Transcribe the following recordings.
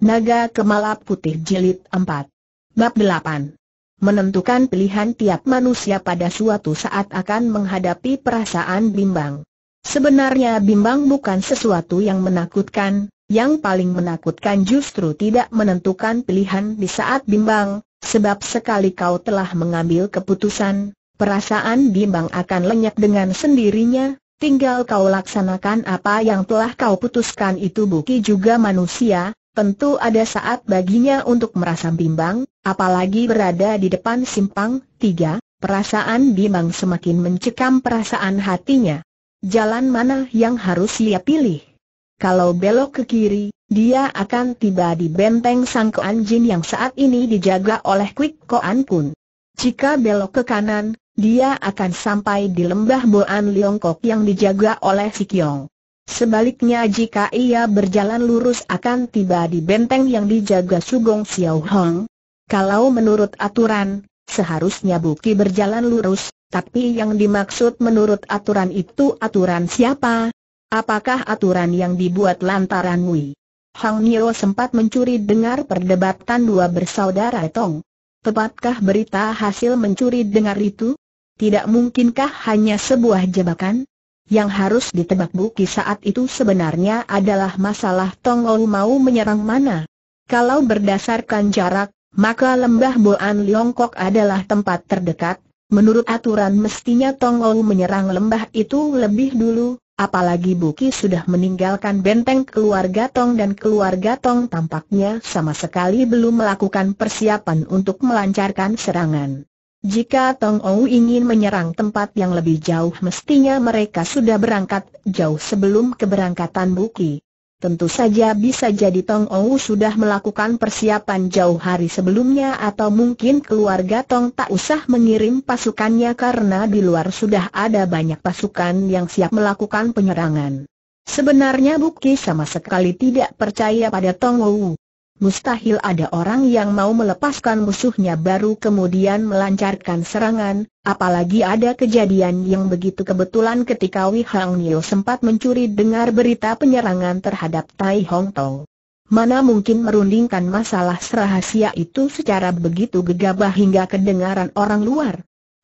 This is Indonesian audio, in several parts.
Naga Kemala Putih Jilid 4 Bab 8 Menentukan pilihan tiap manusia pada suatu saat akan menghadapi perasaan bimbang. Sebenarnya bimbang bukan sesuatu yang menakutkan, yang paling menakutkan justru tidak menentukan pilihan di saat bimbang, sebab sekali kau telah mengambil keputusan, perasaan bimbang akan lenyap dengan sendirinya, tinggal kau laksanakan apa yang telah kau putuskan itu Buki juga manusia, tentu ada saat baginya untuk merasa bimbang, apalagi berada di depan simpang, tiga, perasaan bimbang semakin mencekam perasaan hatinya. Jalan mana yang harus ia pilih? Kalau belok ke kiri, dia akan tiba di benteng Koan Jin yang saat ini dijaga oleh Quick Koan Kun. Jika belok ke kanan, dia akan sampai di lembah Boan Liongkok yang dijaga oleh Si Kiong. Sebaliknya jika ia berjalan lurus akan tiba di benteng yang dijaga Sugong Xiao Hong. Kalau menurut aturan, seharusnya Buki berjalan lurus, tapi yang dimaksud menurut aturan itu aturan siapa? Apakah aturan yang dibuat lantaran Wei? Hang Nio sempat mencuri dengar perdebatan dua bersaudara Tong. Tepatkah berita hasil mencuri dengar itu? Tidak mungkinkah hanya sebuah jebakan? Yang harus ditebak Buki saat itu sebenarnya adalah masalah Tongol mau menyerang mana. Kalau berdasarkan jarak, maka lembah Boan Liongkok adalah tempat terdekat. Menurut aturan mestinya Tongol menyerang lembah itu lebih dulu, apalagi Buki sudah meninggalkan benteng keluarga Tong dan keluarga Tong tampaknya sama sekali belum melakukan persiapan untuk melancarkan serangan. Jika Tong Ou ingin menyerang tempat yang lebih jauh mestinya mereka sudah berangkat jauh sebelum keberangkatan Buki. Tentu saja bisa jadi Tong Ou sudah melakukan persiapan jauh hari sebelumnya atau mungkin keluarga Tong tak usah mengirim pasukannya karena di luar sudah ada banyak pasukan yang siap melakukan penyerangan. Sebenarnya Buki sama sekali tidak percaya pada Tong Ou. Mustahil ada orang yang mau melepaskan musuhnya baru kemudian melancarkan serangan, apalagi ada kejadian yang begitu kebetulan ketika Wei Hang Nio sempat mencuri dengar berita penyerangan terhadap Tai Hong Tong. Mana mungkin merundingkan masalah rahasia itu secara begitu gegabah hingga kedengaran orang luar.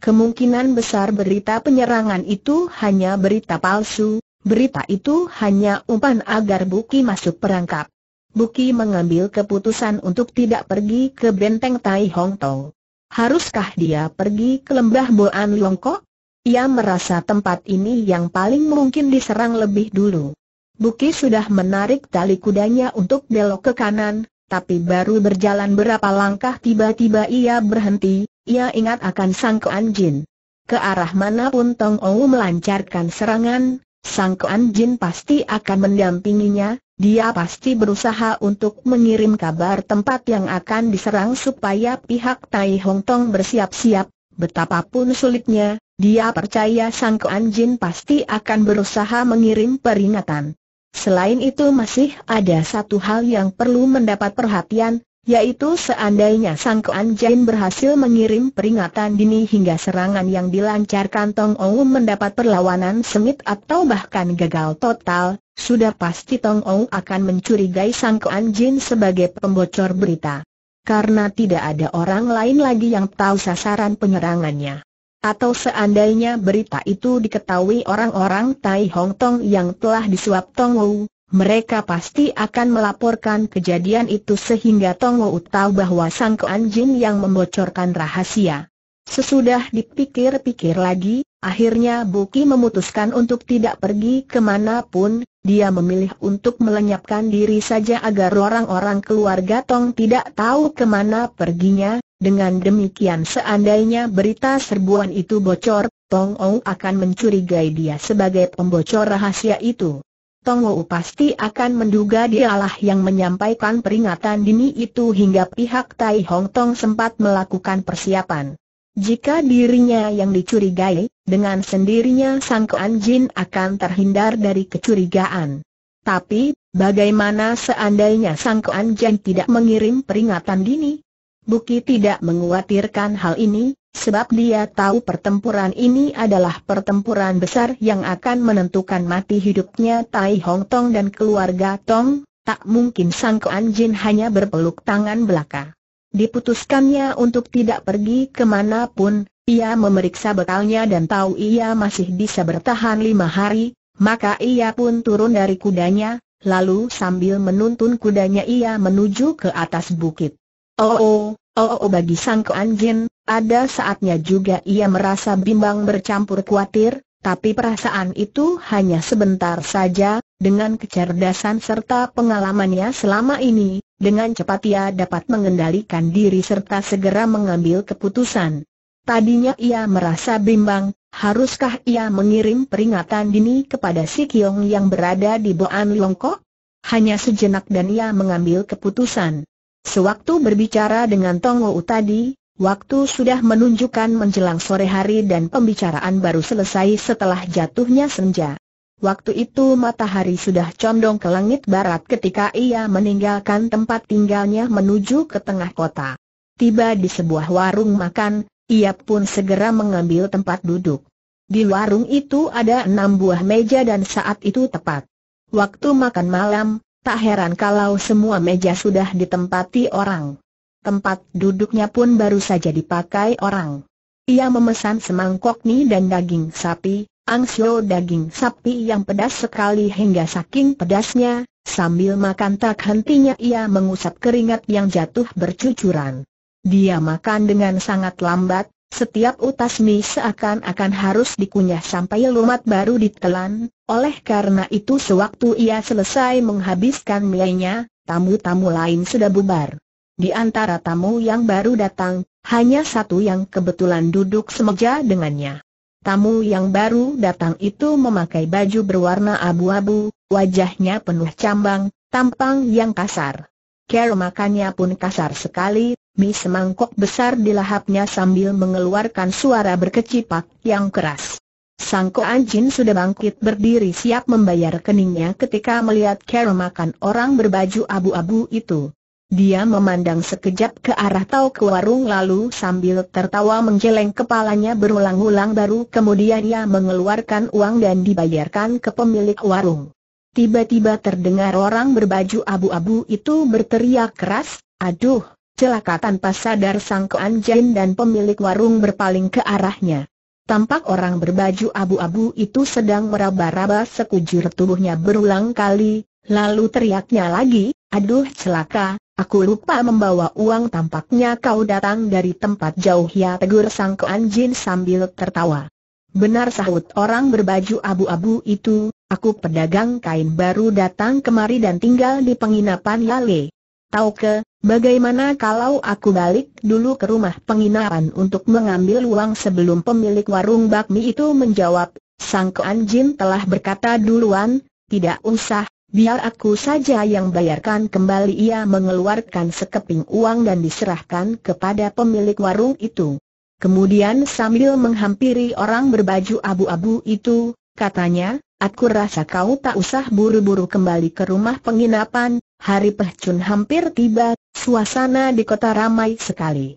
Kemungkinan besar berita penyerangan itu hanya berita palsu, berita itu hanya umpan agar Buki masuk perangkap. Buki mengambil keputusan untuk tidak pergi ke benteng Tai Hong Tong. Haruskah dia pergi ke lembah Boan Longkok? Ia merasa tempat ini yang paling mungkin diserang lebih dulu. Buki sudah menarik tali kudanya untuk belok ke kanan, tapi baru berjalan berapa langkah tiba-tiba ia berhenti, ia ingat akan Sang Kuan Jin. Ke arah manapun Tong Ou melancarkan serangan, Sang Kuan Jin pasti akan mendampinginya, dia pasti berusaha untuk mengirim kabar tempat yang akan diserang supaya pihak Tai Hong Tong bersiap-siap, betapapun sulitnya, dia percaya Sang Kuan Jin pasti akan berusaha mengirim peringatan. Selain itu masih ada satu hal yang perlu mendapat perhatian, yaitu seandainya Sang Kuan Jain berhasil mengirim peringatan dini hingga serangan yang dilancarkan Tong Ou mendapat perlawanan sengit atau bahkan gagal total, sudah pasti Tong Ou akan mencurigai Sang Kuan Jain sebagai pembocor berita. Karena tidak ada orang lain lagi yang tahu sasaran penyerangannya. Atau seandainya berita itu diketahui orang-orang Tai Hong Tong yang telah disuap Tong Ou, mereka pasti akan melaporkan kejadian itu sehingga Tong Wu tahu bahwa Sang Jin yang membocorkan rahasia. Sesudah dipikir-pikir lagi, akhirnya Buki memutuskan untuk tidak pergi kemanapun, dia memilih untuk melenyapkan diri saja agar orang-orang keluarga Tong tidak tahu kemana perginya, dengan demikian seandainya berita serbuan itu bocor, Tong Ou akan mencurigai dia sebagai pembocor rahasia itu. Tongwu pasti akan menduga dialah yang menyampaikan peringatan dini itu hingga pihak Tai Hong Tong sempat melakukan persiapan. Jika dirinya yang dicurigai, dengan sendirinya Sang Kuan Jin akan terhindar dari kecurigaan. Tapi, bagaimana seandainya Sang Kuan Jin tidak mengirim peringatan dini? Buki tidak menguatirkan hal ini, Sebab dia tahu pertempuran ini adalah pertempuran besar yang akan menentukan mati hidupnya Tai Hong Tong dan keluarga Tong, tak mungkin Sang Kuan Jin hanya berpeluk tangan belaka. Diputuskannya untuk tidak pergi kemanapun, ia memeriksa bekalnya dan tahu ia masih bisa bertahan lima hari, maka ia pun turun dari kudanya, lalu sambil menuntun kudanya ia menuju ke atas bukit. Oh, oh Oh, oh, oh, bagi sang keanjin, ada saatnya juga ia merasa bimbang bercampur khawatir, tapi perasaan itu hanya sebentar saja, dengan kecerdasan serta pengalamannya selama ini, dengan cepat ia dapat mengendalikan diri serta segera mengambil keputusan. Tadinya ia merasa bimbang, haruskah ia mengirim peringatan dini kepada si Kiong yang berada di Boan Longkok? Hanya sejenak dan ia mengambil keputusan. Sewaktu berbicara dengan Tong Wu tadi, waktu sudah menunjukkan menjelang sore hari dan pembicaraan baru selesai setelah jatuhnya senja. Waktu itu matahari sudah condong ke langit barat ketika ia meninggalkan tempat tinggalnya menuju ke tengah kota. Tiba di sebuah warung makan, ia pun segera mengambil tempat duduk. Di warung itu ada enam buah meja dan saat itu tepat. Waktu makan malam, Tak heran kalau semua meja sudah ditempati orang. Tempat duduknya pun baru saja dipakai orang. Ia memesan semangkok mie dan daging sapi, angsio daging sapi yang pedas sekali hingga saking pedasnya, sambil makan tak hentinya ia mengusap keringat yang jatuh bercucuran. Dia makan dengan sangat lambat, setiap utas mie seakan-akan harus dikunyah sampai lumat baru ditelan, oleh karena itu sewaktu ia selesai menghabiskan mienya, tamu-tamu lain sudah bubar. Di antara tamu yang baru datang, hanya satu yang kebetulan duduk semeja dengannya. Tamu yang baru datang itu memakai baju berwarna abu-abu, wajahnya penuh cambang, tampang yang kasar. Care makannya pun kasar sekali, mie semangkok besar dilahapnya sambil mengeluarkan suara berkecipak yang keras. Sang Koan Jin sudah bangkit berdiri siap membayar keningnya ketika melihat makan orang berbaju abu-abu itu. Dia memandang sekejap ke arah tahu ke warung lalu sambil tertawa menjeleng kepalanya berulang-ulang baru kemudian ia mengeluarkan uang dan dibayarkan ke pemilik warung. Tiba-tiba terdengar orang berbaju abu-abu itu berteriak keras, aduh, celaka tanpa sadar sang Koan Jin dan pemilik warung berpaling ke arahnya. Tampak orang berbaju abu-abu itu sedang meraba-raba sekujur tubuhnya berulang kali, lalu teriaknya lagi, aduh celaka, aku lupa membawa uang tampaknya kau datang dari tempat jauh ya tegur sang keanjin sambil tertawa. Benar sahut orang berbaju abu-abu itu, aku pedagang kain baru datang kemari dan tinggal di penginapan Lale. Tau ke, Bagaimana kalau aku balik dulu ke rumah penginapan untuk mengambil uang sebelum pemilik warung bakmi itu menjawab, Sang Jin telah berkata duluan, tidak usah, biar aku saja yang bayarkan kembali ia mengeluarkan sekeping uang dan diserahkan kepada pemilik warung itu. Kemudian sambil menghampiri orang berbaju abu-abu itu, katanya, Aku rasa kau tak usah buru-buru kembali ke rumah penginapan, hari Pehcun hampir tiba, Suasana di kota ramai sekali.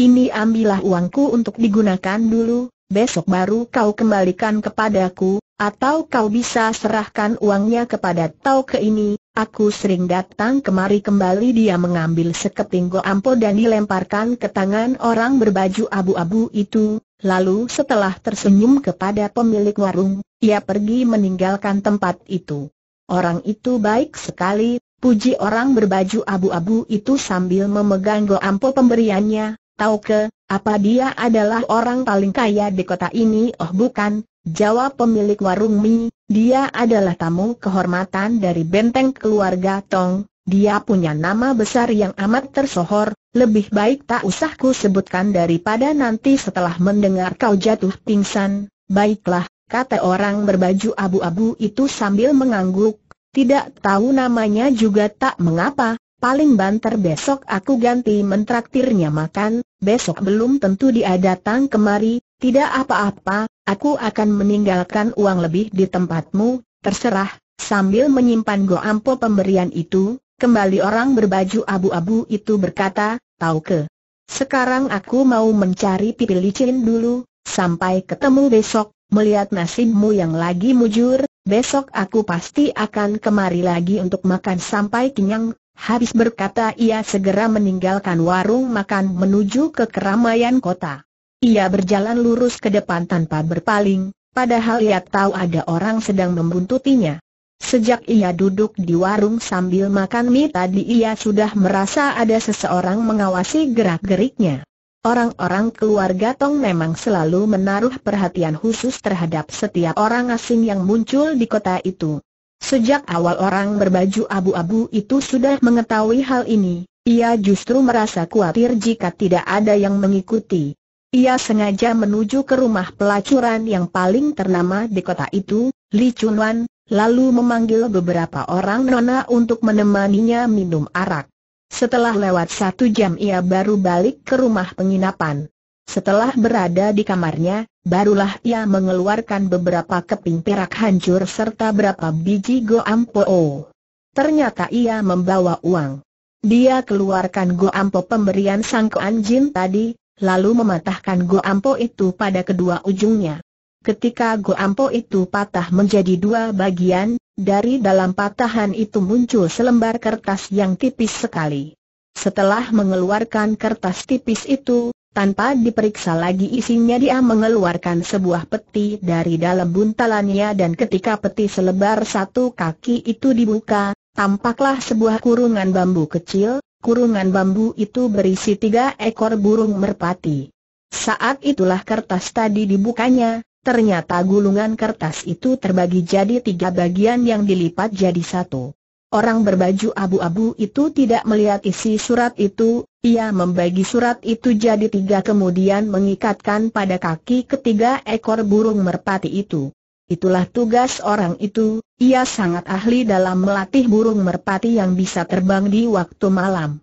Ini ambillah uangku untuk digunakan dulu, besok baru kau kembalikan kepadaku, atau kau bisa serahkan uangnya kepada Tau ke ini, Aku sering datang kemari kembali dia mengambil seketing goampo dan dilemparkan ke tangan orang berbaju abu-abu itu, lalu setelah tersenyum kepada pemilik warung, ia pergi meninggalkan tempat itu. Orang itu baik sekali, Puji orang berbaju abu-abu itu sambil memegang goampo pemberiannya, tahu ke, apa dia adalah orang paling kaya di kota ini? Oh bukan, jawab pemilik warung mie, dia adalah tamu kehormatan dari benteng keluarga Tong, dia punya nama besar yang amat tersohor, lebih baik tak usah ku sebutkan daripada nanti setelah mendengar kau jatuh pingsan. Baiklah, kata orang berbaju abu-abu itu sambil mengangguk, tidak tahu namanya juga tak mengapa, paling banter besok aku ganti mentraktirnya makan, besok belum tentu dia datang kemari, tidak apa-apa, aku akan meninggalkan uang lebih di tempatmu, terserah, sambil menyimpan goampo pemberian itu, kembali orang berbaju abu-abu itu berkata, tahu ke, sekarang aku mau mencari pipi licin dulu, sampai ketemu besok, melihat nasibmu yang lagi mujur, besok aku pasti akan kemari lagi untuk makan sampai kenyang. Habis berkata ia segera meninggalkan warung makan menuju ke keramaian kota. Ia berjalan lurus ke depan tanpa berpaling, padahal ia tahu ada orang sedang membuntutinya. Sejak ia duduk di warung sambil makan mie tadi ia sudah merasa ada seseorang mengawasi gerak-geriknya. Orang-orang keluarga Tong memang selalu menaruh perhatian khusus terhadap setiap orang asing yang muncul di kota itu. Sejak awal orang berbaju abu-abu itu sudah mengetahui hal ini, ia justru merasa khawatir jika tidak ada yang mengikuti. Ia sengaja menuju ke rumah pelacuran yang paling ternama di kota itu, Li Chunwan, lalu memanggil beberapa orang nona untuk menemaninya minum arak. Setelah lewat satu jam ia baru balik ke rumah penginapan. Setelah berada di kamarnya, barulah ia mengeluarkan beberapa keping perak hancur serta beberapa biji goampo. Ternyata ia membawa uang. Dia keluarkan goampo pemberian sang jin tadi, lalu mematahkan goampo itu pada kedua ujungnya. Ketika Goampo itu patah menjadi dua bagian, dari dalam patahan itu muncul selembar kertas yang tipis sekali. Setelah mengeluarkan kertas tipis itu, tanpa diperiksa lagi isinya dia mengeluarkan sebuah peti dari dalam buntalannya dan ketika peti selebar satu kaki itu dibuka, tampaklah sebuah kurungan bambu kecil, kurungan bambu itu berisi tiga ekor burung merpati. Saat itulah kertas tadi dibukanya, ternyata gulungan kertas itu terbagi jadi tiga bagian yang dilipat jadi satu. Orang berbaju abu-abu itu tidak melihat isi surat itu, ia membagi surat itu jadi tiga kemudian mengikatkan pada kaki ketiga ekor burung merpati itu. Itulah tugas orang itu, ia sangat ahli dalam melatih burung merpati yang bisa terbang di waktu malam.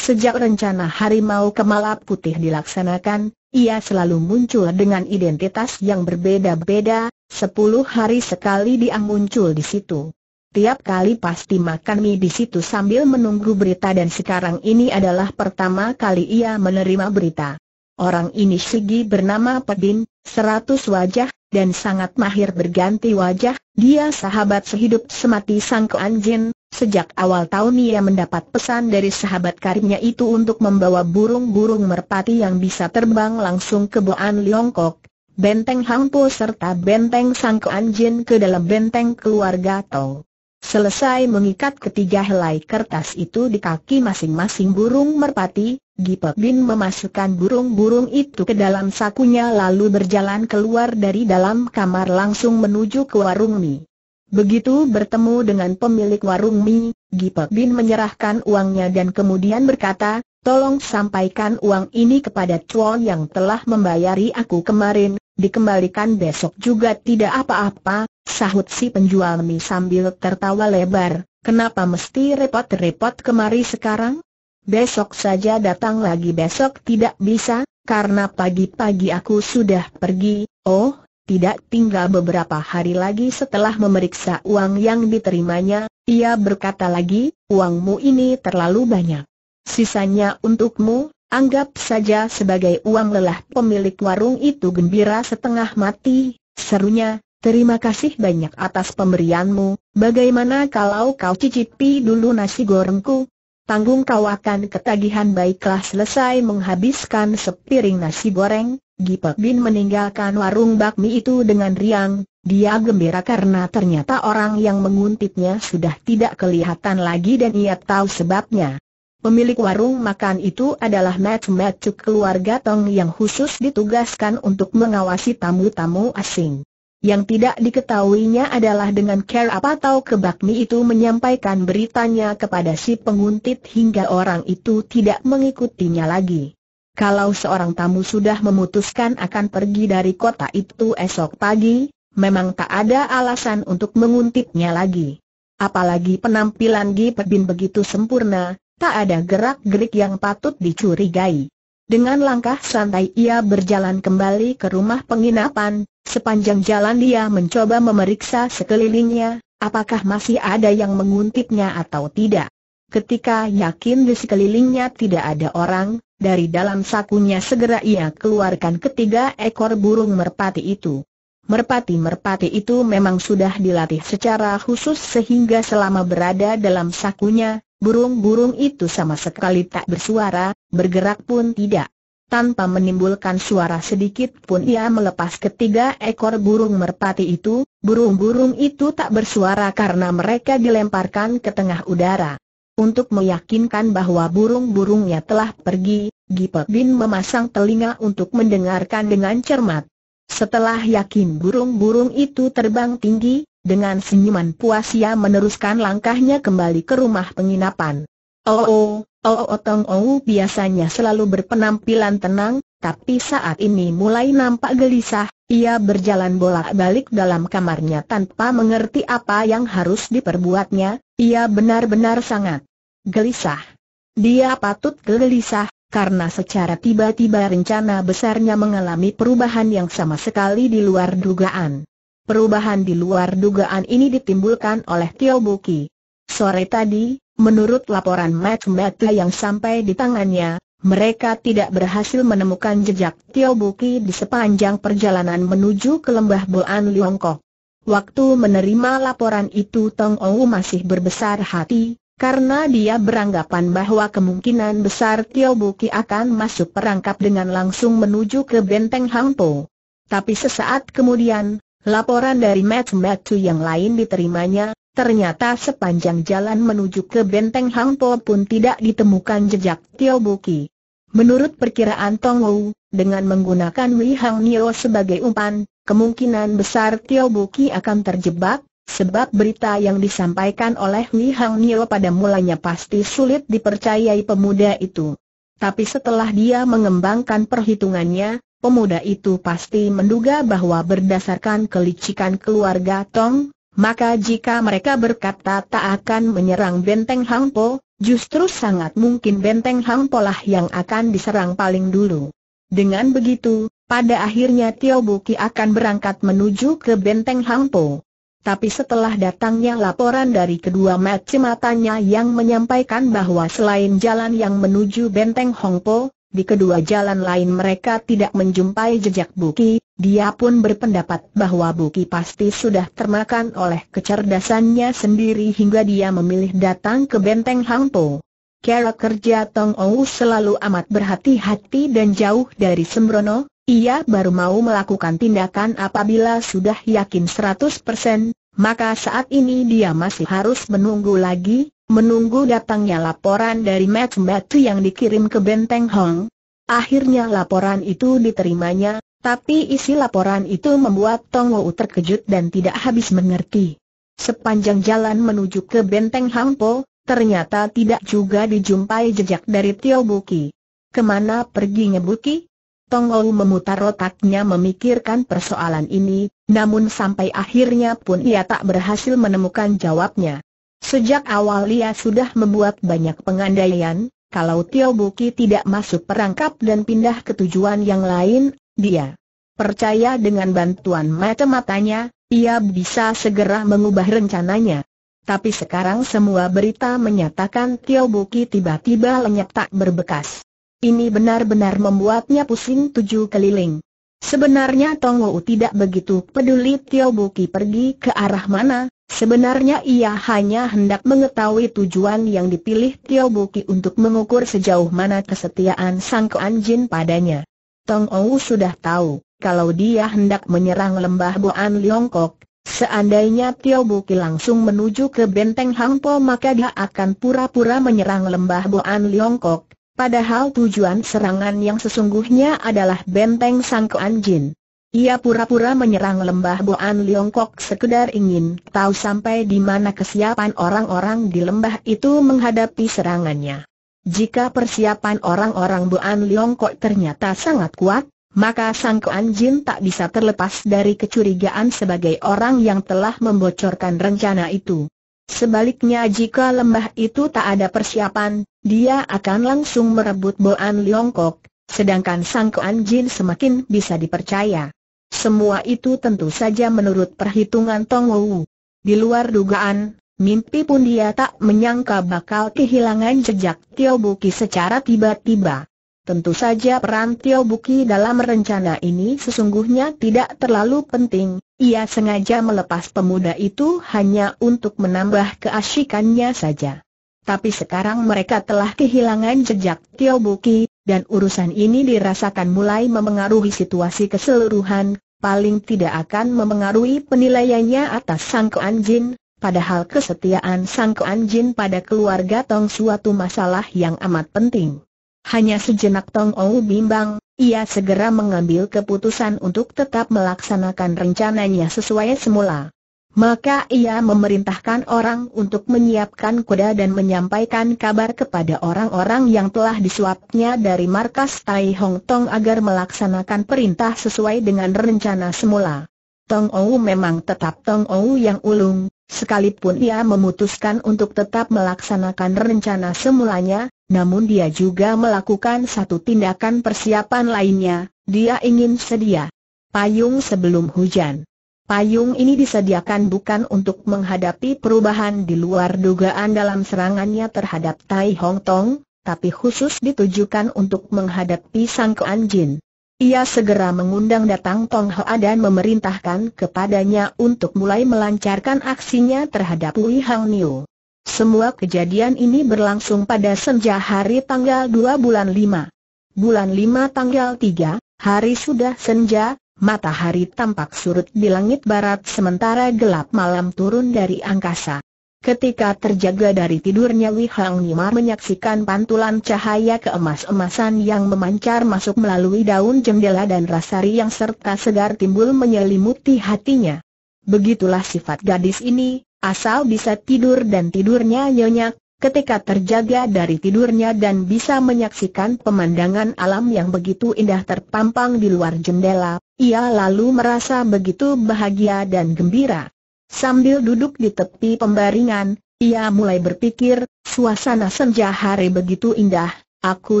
Sejak rencana harimau kemalap putih dilaksanakan, ia selalu muncul dengan identitas yang berbeda-beda, sepuluh hari sekali dia muncul di situ. Tiap kali pasti makan mie di situ sambil menunggu berita dan sekarang ini adalah pertama kali ia menerima berita. Orang ini Sigi bernama Pedin, seratus wajah, dan sangat mahir berganti wajah, dia sahabat sehidup semati Sang Keanjin, Sejak awal tahun ia mendapat pesan dari sahabat karibnya itu untuk membawa burung-burung merpati yang bisa terbang langsung ke Boan Liongkok, benteng Hangpo serta benteng Sangkoan Jin ke dalam benteng keluarga Tong. Selesai mengikat ketiga helai kertas itu di kaki masing-masing burung merpati, Gipek Bin memasukkan burung-burung itu ke dalam sakunya lalu berjalan keluar dari dalam kamar langsung menuju ke warung mie. Begitu bertemu dengan pemilik warung mie, Gipak Bin menyerahkan uangnya dan kemudian berkata, tolong sampaikan uang ini kepada Chuan yang telah membayari aku kemarin, dikembalikan besok juga tidak apa-apa, sahut si penjual mie sambil tertawa lebar, kenapa mesti repot-repot kemari sekarang? Besok saja datang lagi besok tidak bisa, karena pagi-pagi aku sudah pergi, oh, tidak tinggal beberapa hari lagi setelah memeriksa uang yang diterimanya, ia berkata lagi, uangmu ini terlalu banyak. Sisanya untukmu, anggap saja sebagai uang lelah pemilik warung itu gembira setengah mati, serunya, terima kasih banyak atas pemberianmu, bagaimana kalau kau cicipi dulu nasi gorengku? Tanggung kau akan ketagihan baiklah selesai menghabiskan sepiring nasi goreng, Gipak Bin meninggalkan warung bakmi itu dengan riang, dia gembira karena ternyata orang yang menguntitnya sudah tidak kelihatan lagi dan ia tahu sebabnya. Pemilik warung makan itu adalah match-match keluarga Tong yang khusus ditugaskan untuk mengawasi tamu-tamu asing. Yang tidak diketahuinya adalah dengan care apa tahu ke bakmi itu menyampaikan beritanya kepada si penguntit hingga orang itu tidak mengikutinya lagi. Kalau seorang tamu sudah memutuskan akan pergi dari kota itu esok pagi, memang tak ada alasan untuk menguntitnya lagi. Apalagi penampilan Gi Pebin begitu sempurna, tak ada gerak-gerik yang patut dicurigai. Dengan langkah santai ia berjalan kembali ke rumah penginapan, sepanjang jalan dia mencoba memeriksa sekelilingnya, apakah masih ada yang menguntitnya atau tidak. Ketika yakin di sekelilingnya tidak ada orang, dari dalam sakunya segera ia keluarkan ketiga ekor burung merpati itu. Merpati-merpati itu memang sudah dilatih secara khusus sehingga selama berada dalam sakunya, burung-burung itu sama sekali tak bersuara, bergerak pun tidak. Tanpa menimbulkan suara sedikit pun ia melepas ketiga ekor burung merpati itu, burung-burung itu tak bersuara karena mereka dilemparkan ke tengah udara. Untuk meyakinkan bahwa burung-burungnya telah pergi, Gipe Bin memasang telinga untuk mendengarkan dengan cermat. Setelah yakin burung-burung itu terbang tinggi, dengan senyuman puas ia meneruskan langkahnya kembali ke rumah penginapan. Oh oh, oh oh Tong Oh biasanya selalu berpenampilan tenang, tapi saat ini mulai nampak gelisah, ia berjalan bolak-balik dalam kamarnya tanpa mengerti apa yang harus diperbuatnya, ia benar-benar sangat Gelisah. Dia patut gelisah, karena secara tiba-tiba rencana besarnya mengalami perubahan yang sama sekali di luar dugaan. Perubahan di luar dugaan ini ditimbulkan oleh Tio Buki. Sore tadi, menurut laporan Matt Mata yang sampai di tangannya, mereka tidak berhasil menemukan jejak Tio Buki di sepanjang perjalanan menuju ke lembah Boan Liongkok. Waktu menerima laporan itu Tong Ou masih berbesar hati, karena dia beranggapan bahwa kemungkinan besar Tio Buki akan masuk perangkap dengan langsung menuju ke benteng Hangpo. Tapi sesaat kemudian, laporan dari Matt Matthew yang lain diterimanya, ternyata sepanjang jalan menuju ke benteng Hangpo pun tidak ditemukan jejak Tio Buki. Menurut perkiraan Tong Wu, dengan menggunakan Wei Hang Nio sebagai umpan, kemungkinan besar Tio Buki akan terjebak, Sebab berita yang disampaikan oleh Wei Hang Nio pada mulanya pasti sulit dipercayai pemuda itu. Tapi setelah dia mengembangkan perhitungannya, pemuda itu pasti menduga bahwa berdasarkan kelicikan keluarga Tong, maka jika mereka berkata tak akan menyerang benteng Hang Po, justru sangat mungkin benteng Hang Po lah yang akan diserang paling dulu. Dengan begitu, pada akhirnya Tio Buki akan berangkat menuju ke benteng Hang Po. Tapi setelah datangnya laporan dari kedua matanya yang menyampaikan bahwa selain jalan yang menuju benteng Hongpo, di kedua jalan lain mereka tidak menjumpai jejak Buki, dia pun berpendapat bahwa Buki pasti sudah termakan oleh kecerdasannya sendiri hingga dia memilih datang ke benteng Hongpo. Kerja kerja Tong Ou selalu amat berhati-hati dan jauh dari sembrono, ia baru mau melakukan tindakan apabila sudah yakin 100%, maka saat ini dia masih harus menunggu lagi, menunggu datangnya laporan dari match Batu yang dikirim ke Benteng Hong. Akhirnya laporan itu diterimanya, tapi isi laporan itu membuat Tong Wu terkejut dan tidak habis mengerti. Sepanjang jalan menuju ke Benteng Hong Po, ternyata tidak juga dijumpai jejak dari Tio Buki. Kemana perginya Buki? Ou memutar otaknya memikirkan persoalan ini, namun sampai akhirnya pun ia tak berhasil menemukan jawabnya. Sejak awal ia sudah membuat banyak pengandaian, kalau Tio Buki tidak masuk perangkap dan pindah ke tujuan yang lain, dia percaya dengan bantuan mata-matanya, ia bisa segera mengubah rencananya. Tapi sekarang semua berita menyatakan Tio Buki tiba-tiba lenyap tak berbekas. Ini benar-benar membuatnya pusing tujuh keliling. Sebenarnya Tong Wu tidak begitu peduli Tio Buki pergi ke arah mana, sebenarnya ia hanya hendak mengetahui tujuan yang dipilih Tio Buki untuk mengukur sejauh mana kesetiaan Sang Kuan Jin padanya. Tong Wu sudah tahu, kalau dia hendak menyerang lembah Boan Liongkok, Seandainya Tio Buki langsung menuju ke benteng Hangpo maka dia akan pura-pura menyerang lembah Boan Liongkok, Padahal tujuan serangan yang sesungguhnya adalah benteng Sangkoan Jin. Ia pura-pura menyerang lembah Boan Liongkok sekedar ingin tahu sampai di mana kesiapan orang-orang di lembah itu menghadapi serangannya. Jika persiapan orang-orang Boan Liongkok ternyata sangat kuat, maka Sangkoan Jin tak bisa terlepas dari kecurigaan sebagai orang yang telah membocorkan rencana itu. Sebaliknya jika lembah itu tak ada persiapan, dia akan langsung merebut Boan Liongkok, sedangkan Sang Kuan Jin semakin bisa dipercaya. Semua itu tentu saja menurut perhitungan Tong Wu. Di luar dugaan, mimpi pun dia tak menyangka bakal kehilangan jejak Tio Buki secara tiba-tiba. Tentu saja peran Tio Buki dalam rencana ini sesungguhnya tidak terlalu penting, ia sengaja melepas pemuda itu hanya untuk menambah keasikannya saja tapi sekarang mereka telah kehilangan jejak Tio Buki, dan urusan ini dirasakan mulai memengaruhi situasi keseluruhan, paling tidak akan memengaruhi penilaiannya atas Sang Kuan Jin, padahal kesetiaan Sang Kuan Jin pada keluarga Tong suatu masalah yang amat penting. Hanya sejenak Tong Ou bimbang, ia segera mengambil keputusan untuk tetap melaksanakan rencananya sesuai semula. Maka ia memerintahkan orang untuk menyiapkan kuda dan menyampaikan kabar kepada orang-orang yang telah disuapnya dari markas Tai Hong Tong agar melaksanakan perintah sesuai dengan rencana semula. Tong Ou memang tetap Tong Ou yang ulung, sekalipun ia memutuskan untuk tetap melaksanakan rencana semulanya, namun dia juga melakukan satu tindakan persiapan lainnya, dia ingin sedia. Payung sebelum hujan Payung ini disediakan bukan untuk menghadapi perubahan di luar dugaan dalam serangannya terhadap Tai Hong Tong, tapi khusus ditujukan untuk menghadapi Sang Kuan jin. Ia segera mengundang datang Tong Hoa dan memerintahkan kepadanya untuk mulai melancarkan aksinya terhadap Wei Hang Niu. Semua kejadian ini berlangsung pada senja hari tanggal 2 bulan 5. Bulan 5 tanggal 3, hari sudah senja, matahari tampak surut di langit barat sementara gelap malam turun dari angkasa. Ketika terjaga dari tidurnya Wei Hang Nimar menyaksikan pantulan cahaya keemas-emasan yang memancar masuk melalui daun jendela dan rasa riang serta segar timbul menyelimuti hatinya. Begitulah sifat gadis ini, asal bisa tidur dan tidurnya nyenyak, ketika terjaga dari tidurnya dan bisa menyaksikan pemandangan alam yang begitu indah terpampang di luar jendela, ia lalu merasa begitu bahagia dan gembira. Sambil duduk di tepi pembaringan, ia mulai berpikir, suasana senja hari begitu indah, aku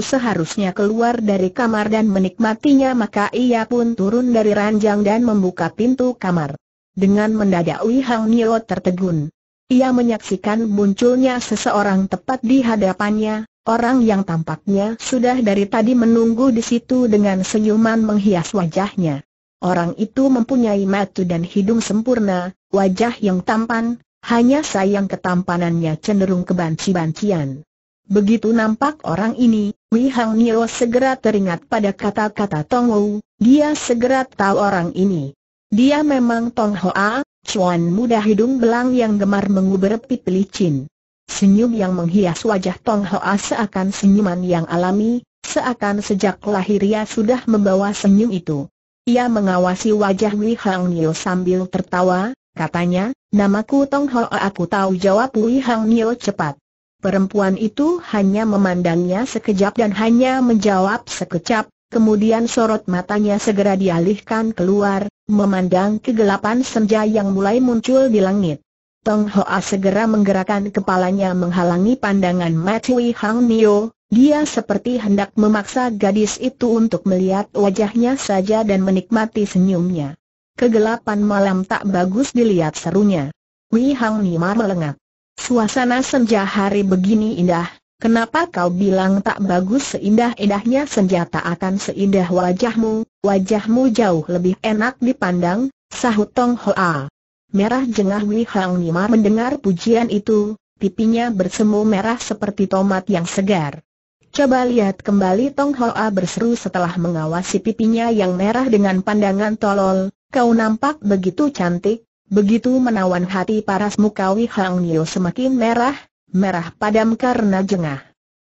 seharusnya keluar dari kamar dan menikmatinya maka ia pun turun dari ranjang dan membuka pintu kamar. Dengan mendadak Wihang Nio tertegun. Ia menyaksikan munculnya seseorang tepat di hadapannya, orang yang tampaknya sudah dari tadi menunggu di situ dengan senyuman menghias wajahnya. Orang itu mempunyai mata dan hidung sempurna, wajah yang tampan, hanya sayang ketampanannya cenderung kebanci-bancian. Begitu nampak orang ini, Wei Hang Nio segera teringat pada kata-kata Tong Wu, dia segera tahu orang ini. Dia memang Tong Hoa, Cuan muda hidung belang yang gemar menguber pipi licin. Senyum yang menghias wajah Tong Hoa seakan senyuman yang alami, seakan sejak lahir ia sudah membawa senyum itu. Ia mengawasi wajah Wei Hang Nio sambil tertawa, katanya, namaku Tong Hoa aku tahu jawab Wei Hang Nio cepat. Perempuan itu hanya memandangnya sekejap dan hanya menjawab sekejap, Kemudian sorot matanya segera dialihkan keluar, memandang kegelapan senja yang mulai muncul di langit. Tong Hoa segera menggerakkan kepalanya menghalangi pandangan Matui Hang Nio. dia seperti hendak memaksa gadis itu untuk melihat wajahnya saja dan menikmati senyumnya. Kegelapan malam tak bagus dilihat serunya. Wei Hang Mio melengak. Suasana senja hari begini indah, Kenapa kau bilang tak bagus seindah-indahnya senjata akan seindah wajahmu, wajahmu jauh lebih enak dipandang, sahut Tong Hoa. Merah jengah Wei Hang Nima mendengar pujian itu, pipinya bersemu merah seperti tomat yang segar. Coba lihat kembali Tong Hoa berseru setelah mengawasi pipinya yang merah dengan pandangan tolol, kau nampak begitu cantik, begitu menawan hati paras muka Wei Hang Nio semakin merah, merah padam karena jengah.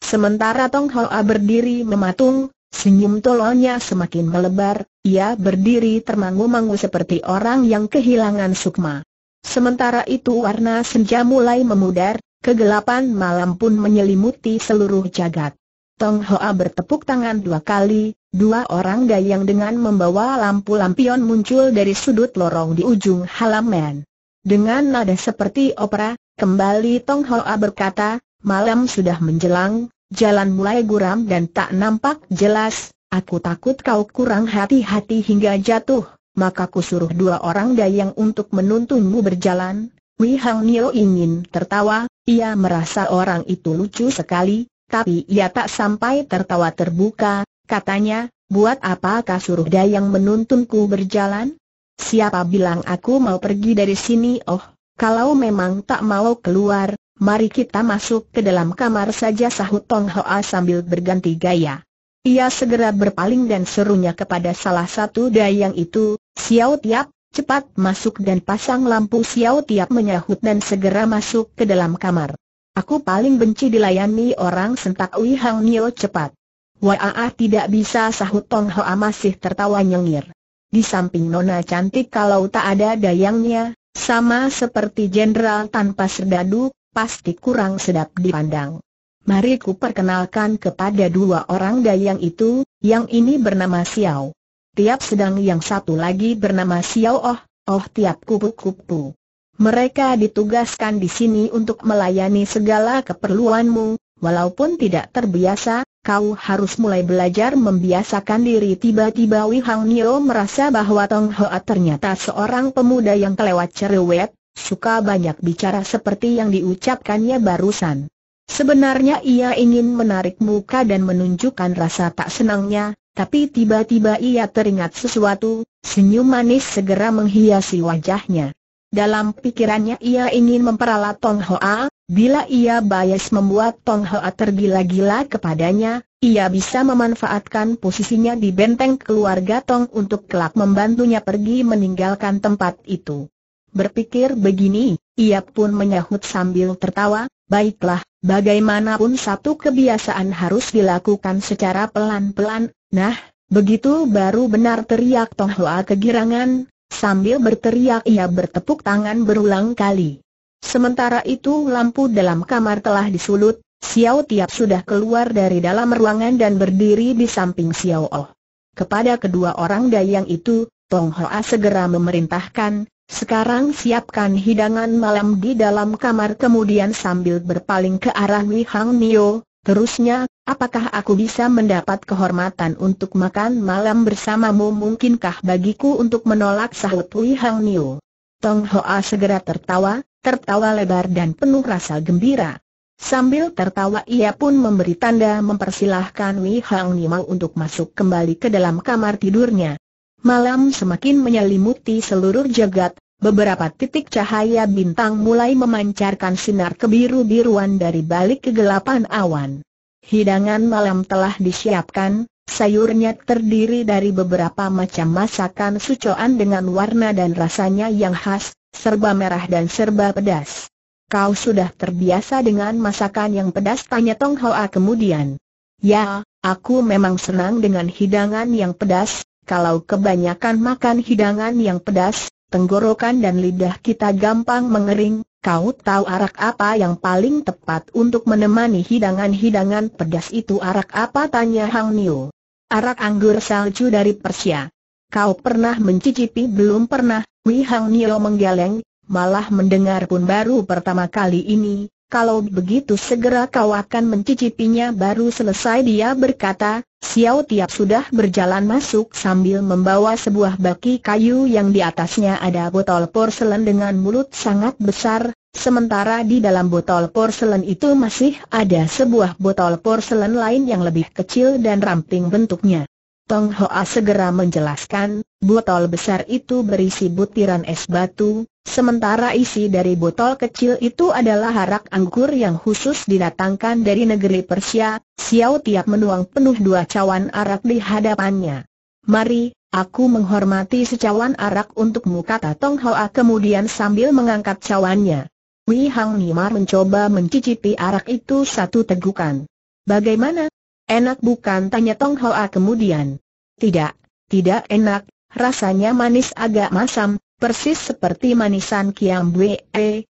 Sementara Tong Hoa berdiri mematung, senyum tolonya semakin melebar, ia berdiri termangu-mangu seperti orang yang kehilangan sukma. Sementara itu warna senja mulai memudar, kegelapan malam pun menyelimuti seluruh jagat. Tong Hoa bertepuk tangan dua kali, dua orang gayang dengan membawa lampu lampion muncul dari sudut lorong di ujung halaman. Dengan nada seperti opera, Kembali Tong Hoa berkata, malam sudah menjelang, jalan mulai guram dan tak nampak jelas, aku takut kau kurang hati-hati hingga jatuh, maka ku suruh dua orang dayang untuk menuntunmu berjalan. Wei Hang Nio ingin tertawa, ia merasa orang itu lucu sekali, tapi ia tak sampai tertawa terbuka, katanya, buat apa kau suruh dayang menuntunku berjalan? Siapa bilang aku mau pergi dari sini oh? Kalau memang tak mau keluar, mari kita masuk ke dalam kamar saja sahut Tong Hoa sambil berganti gaya. Ia segera berpaling dan serunya kepada salah satu dayang itu, Xiao Tiap, cepat masuk dan pasang lampu Xiao Tiap menyahut dan segera masuk ke dalam kamar. Aku paling benci dilayani orang sentak Wei Hang Nio cepat. Waa tidak bisa sahut Tong Hoa masih tertawa nyengir. Di samping nona cantik kalau tak ada dayangnya, sama seperti jenderal tanpa serdadu, pasti kurang sedap dipandang. Mari ku perkenalkan kepada dua orang dayang itu, yang ini bernama Xiao. Tiap sedang yang satu lagi bernama Xiao Oh, Oh Tiap Kupu-Kupu. Mereka ditugaskan di sini untuk melayani segala keperluanmu, walaupun tidak terbiasa, kau harus mulai belajar membiasakan diri tiba-tiba Wihang Hang Nio merasa bahwa Tong Hoa ternyata seorang pemuda yang kelewat cerewet, suka banyak bicara seperti yang diucapkannya barusan. Sebenarnya ia ingin menarik muka dan menunjukkan rasa tak senangnya, tapi tiba-tiba ia teringat sesuatu, senyum manis segera menghiasi wajahnya. Dalam pikirannya ia ingin memperalat Tong Hoa, Bila ia bias membuat Tong Hoa tergila-gila kepadanya, ia bisa memanfaatkan posisinya di benteng keluarga Tong untuk kelak membantunya pergi meninggalkan tempat itu. Berpikir begini, ia pun menyahut sambil tertawa, baiklah, bagaimanapun satu kebiasaan harus dilakukan secara pelan-pelan, nah, begitu baru benar teriak Tong Hoa kegirangan, sambil berteriak ia bertepuk tangan berulang kali. Sementara itu lampu dalam kamar telah disulut, Xiao Tiap sudah keluar dari dalam ruangan dan berdiri di samping Xiao Oh. Kepada kedua orang dayang itu, Tong Hoa segera memerintahkan, sekarang siapkan hidangan malam di dalam kamar kemudian sambil berpaling ke arah Wei Hang Nio, terusnya, apakah aku bisa mendapat kehormatan untuk makan malam bersamamu mungkinkah bagiku untuk menolak sahut Wei Hang Nio? Tong Hoa segera tertawa, tertawa lebar dan penuh rasa gembira. Sambil tertawa ia pun memberi tanda mempersilahkan Wei Hang Nimau untuk masuk kembali ke dalam kamar tidurnya. Malam semakin menyelimuti seluruh jagat, beberapa titik cahaya bintang mulai memancarkan sinar kebiru-biruan dari balik kegelapan awan. Hidangan malam telah disiapkan, Sayurnya terdiri dari beberapa macam masakan sucoan dengan warna dan rasanya yang khas, serba merah dan serba pedas. Kau sudah terbiasa dengan masakan yang pedas? Tanya Tong Hoa kemudian. Ya, aku memang senang dengan hidangan yang pedas, kalau kebanyakan makan hidangan yang pedas, tenggorokan dan lidah kita gampang mengering, Kau tahu arak apa yang paling tepat untuk menemani hidangan-hidangan pedas itu arak apa tanya Hang Niu arak anggur salju dari Persia. Kau pernah mencicipi belum pernah, Wei Hang Nio menggeleng, malah mendengar pun baru pertama kali ini, kalau begitu segera kau akan mencicipinya baru selesai dia berkata, Xiao Tiap sudah berjalan masuk sambil membawa sebuah baki kayu yang di atasnya ada botol porselen dengan mulut sangat besar, Sementara di dalam botol porselen itu masih ada sebuah botol porselen lain yang lebih kecil dan ramping bentuknya. Tong Hoa segera menjelaskan, botol besar itu berisi butiran es batu, sementara isi dari botol kecil itu adalah harak anggur yang khusus didatangkan dari negeri Persia. Xiao Tiap menuang penuh dua cawan arak di hadapannya. Mari, Aku menghormati secawan arak untukmu kata Tong Hoa kemudian sambil mengangkat cawannya. Wei Hang Nimar mencoba mencicipi arak itu satu tegukan. Bagaimana? Enak bukan tanya Tong Hoa kemudian. Tidak, tidak enak, rasanya manis agak masam, persis seperti manisan Kiam Bue,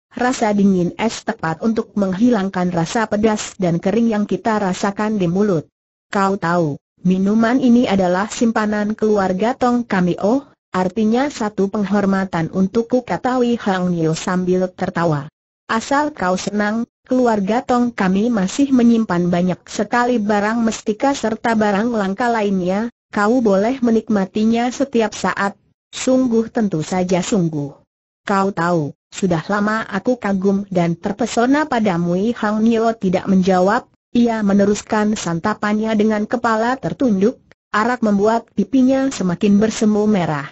rasa dingin es tepat untuk menghilangkan rasa pedas dan kering yang kita rasakan di mulut. Kau tahu, minuman ini adalah simpanan keluarga Tong kami oh, artinya satu penghormatan untukku kata Wei Hang Nil sambil tertawa. Asal kau senang, keluarga Tong kami masih menyimpan banyak sekali barang mestika serta barang langka lainnya, kau boleh menikmatinya setiap saat. Sungguh tentu saja sungguh. Kau tahu, sudah lama aku kagum dan terpesona padamu Hang Nio tidak menjawab, ia meneruskan santapannya dengan kepala tertunduk, arak membuat pipinya semakin bersemu merah.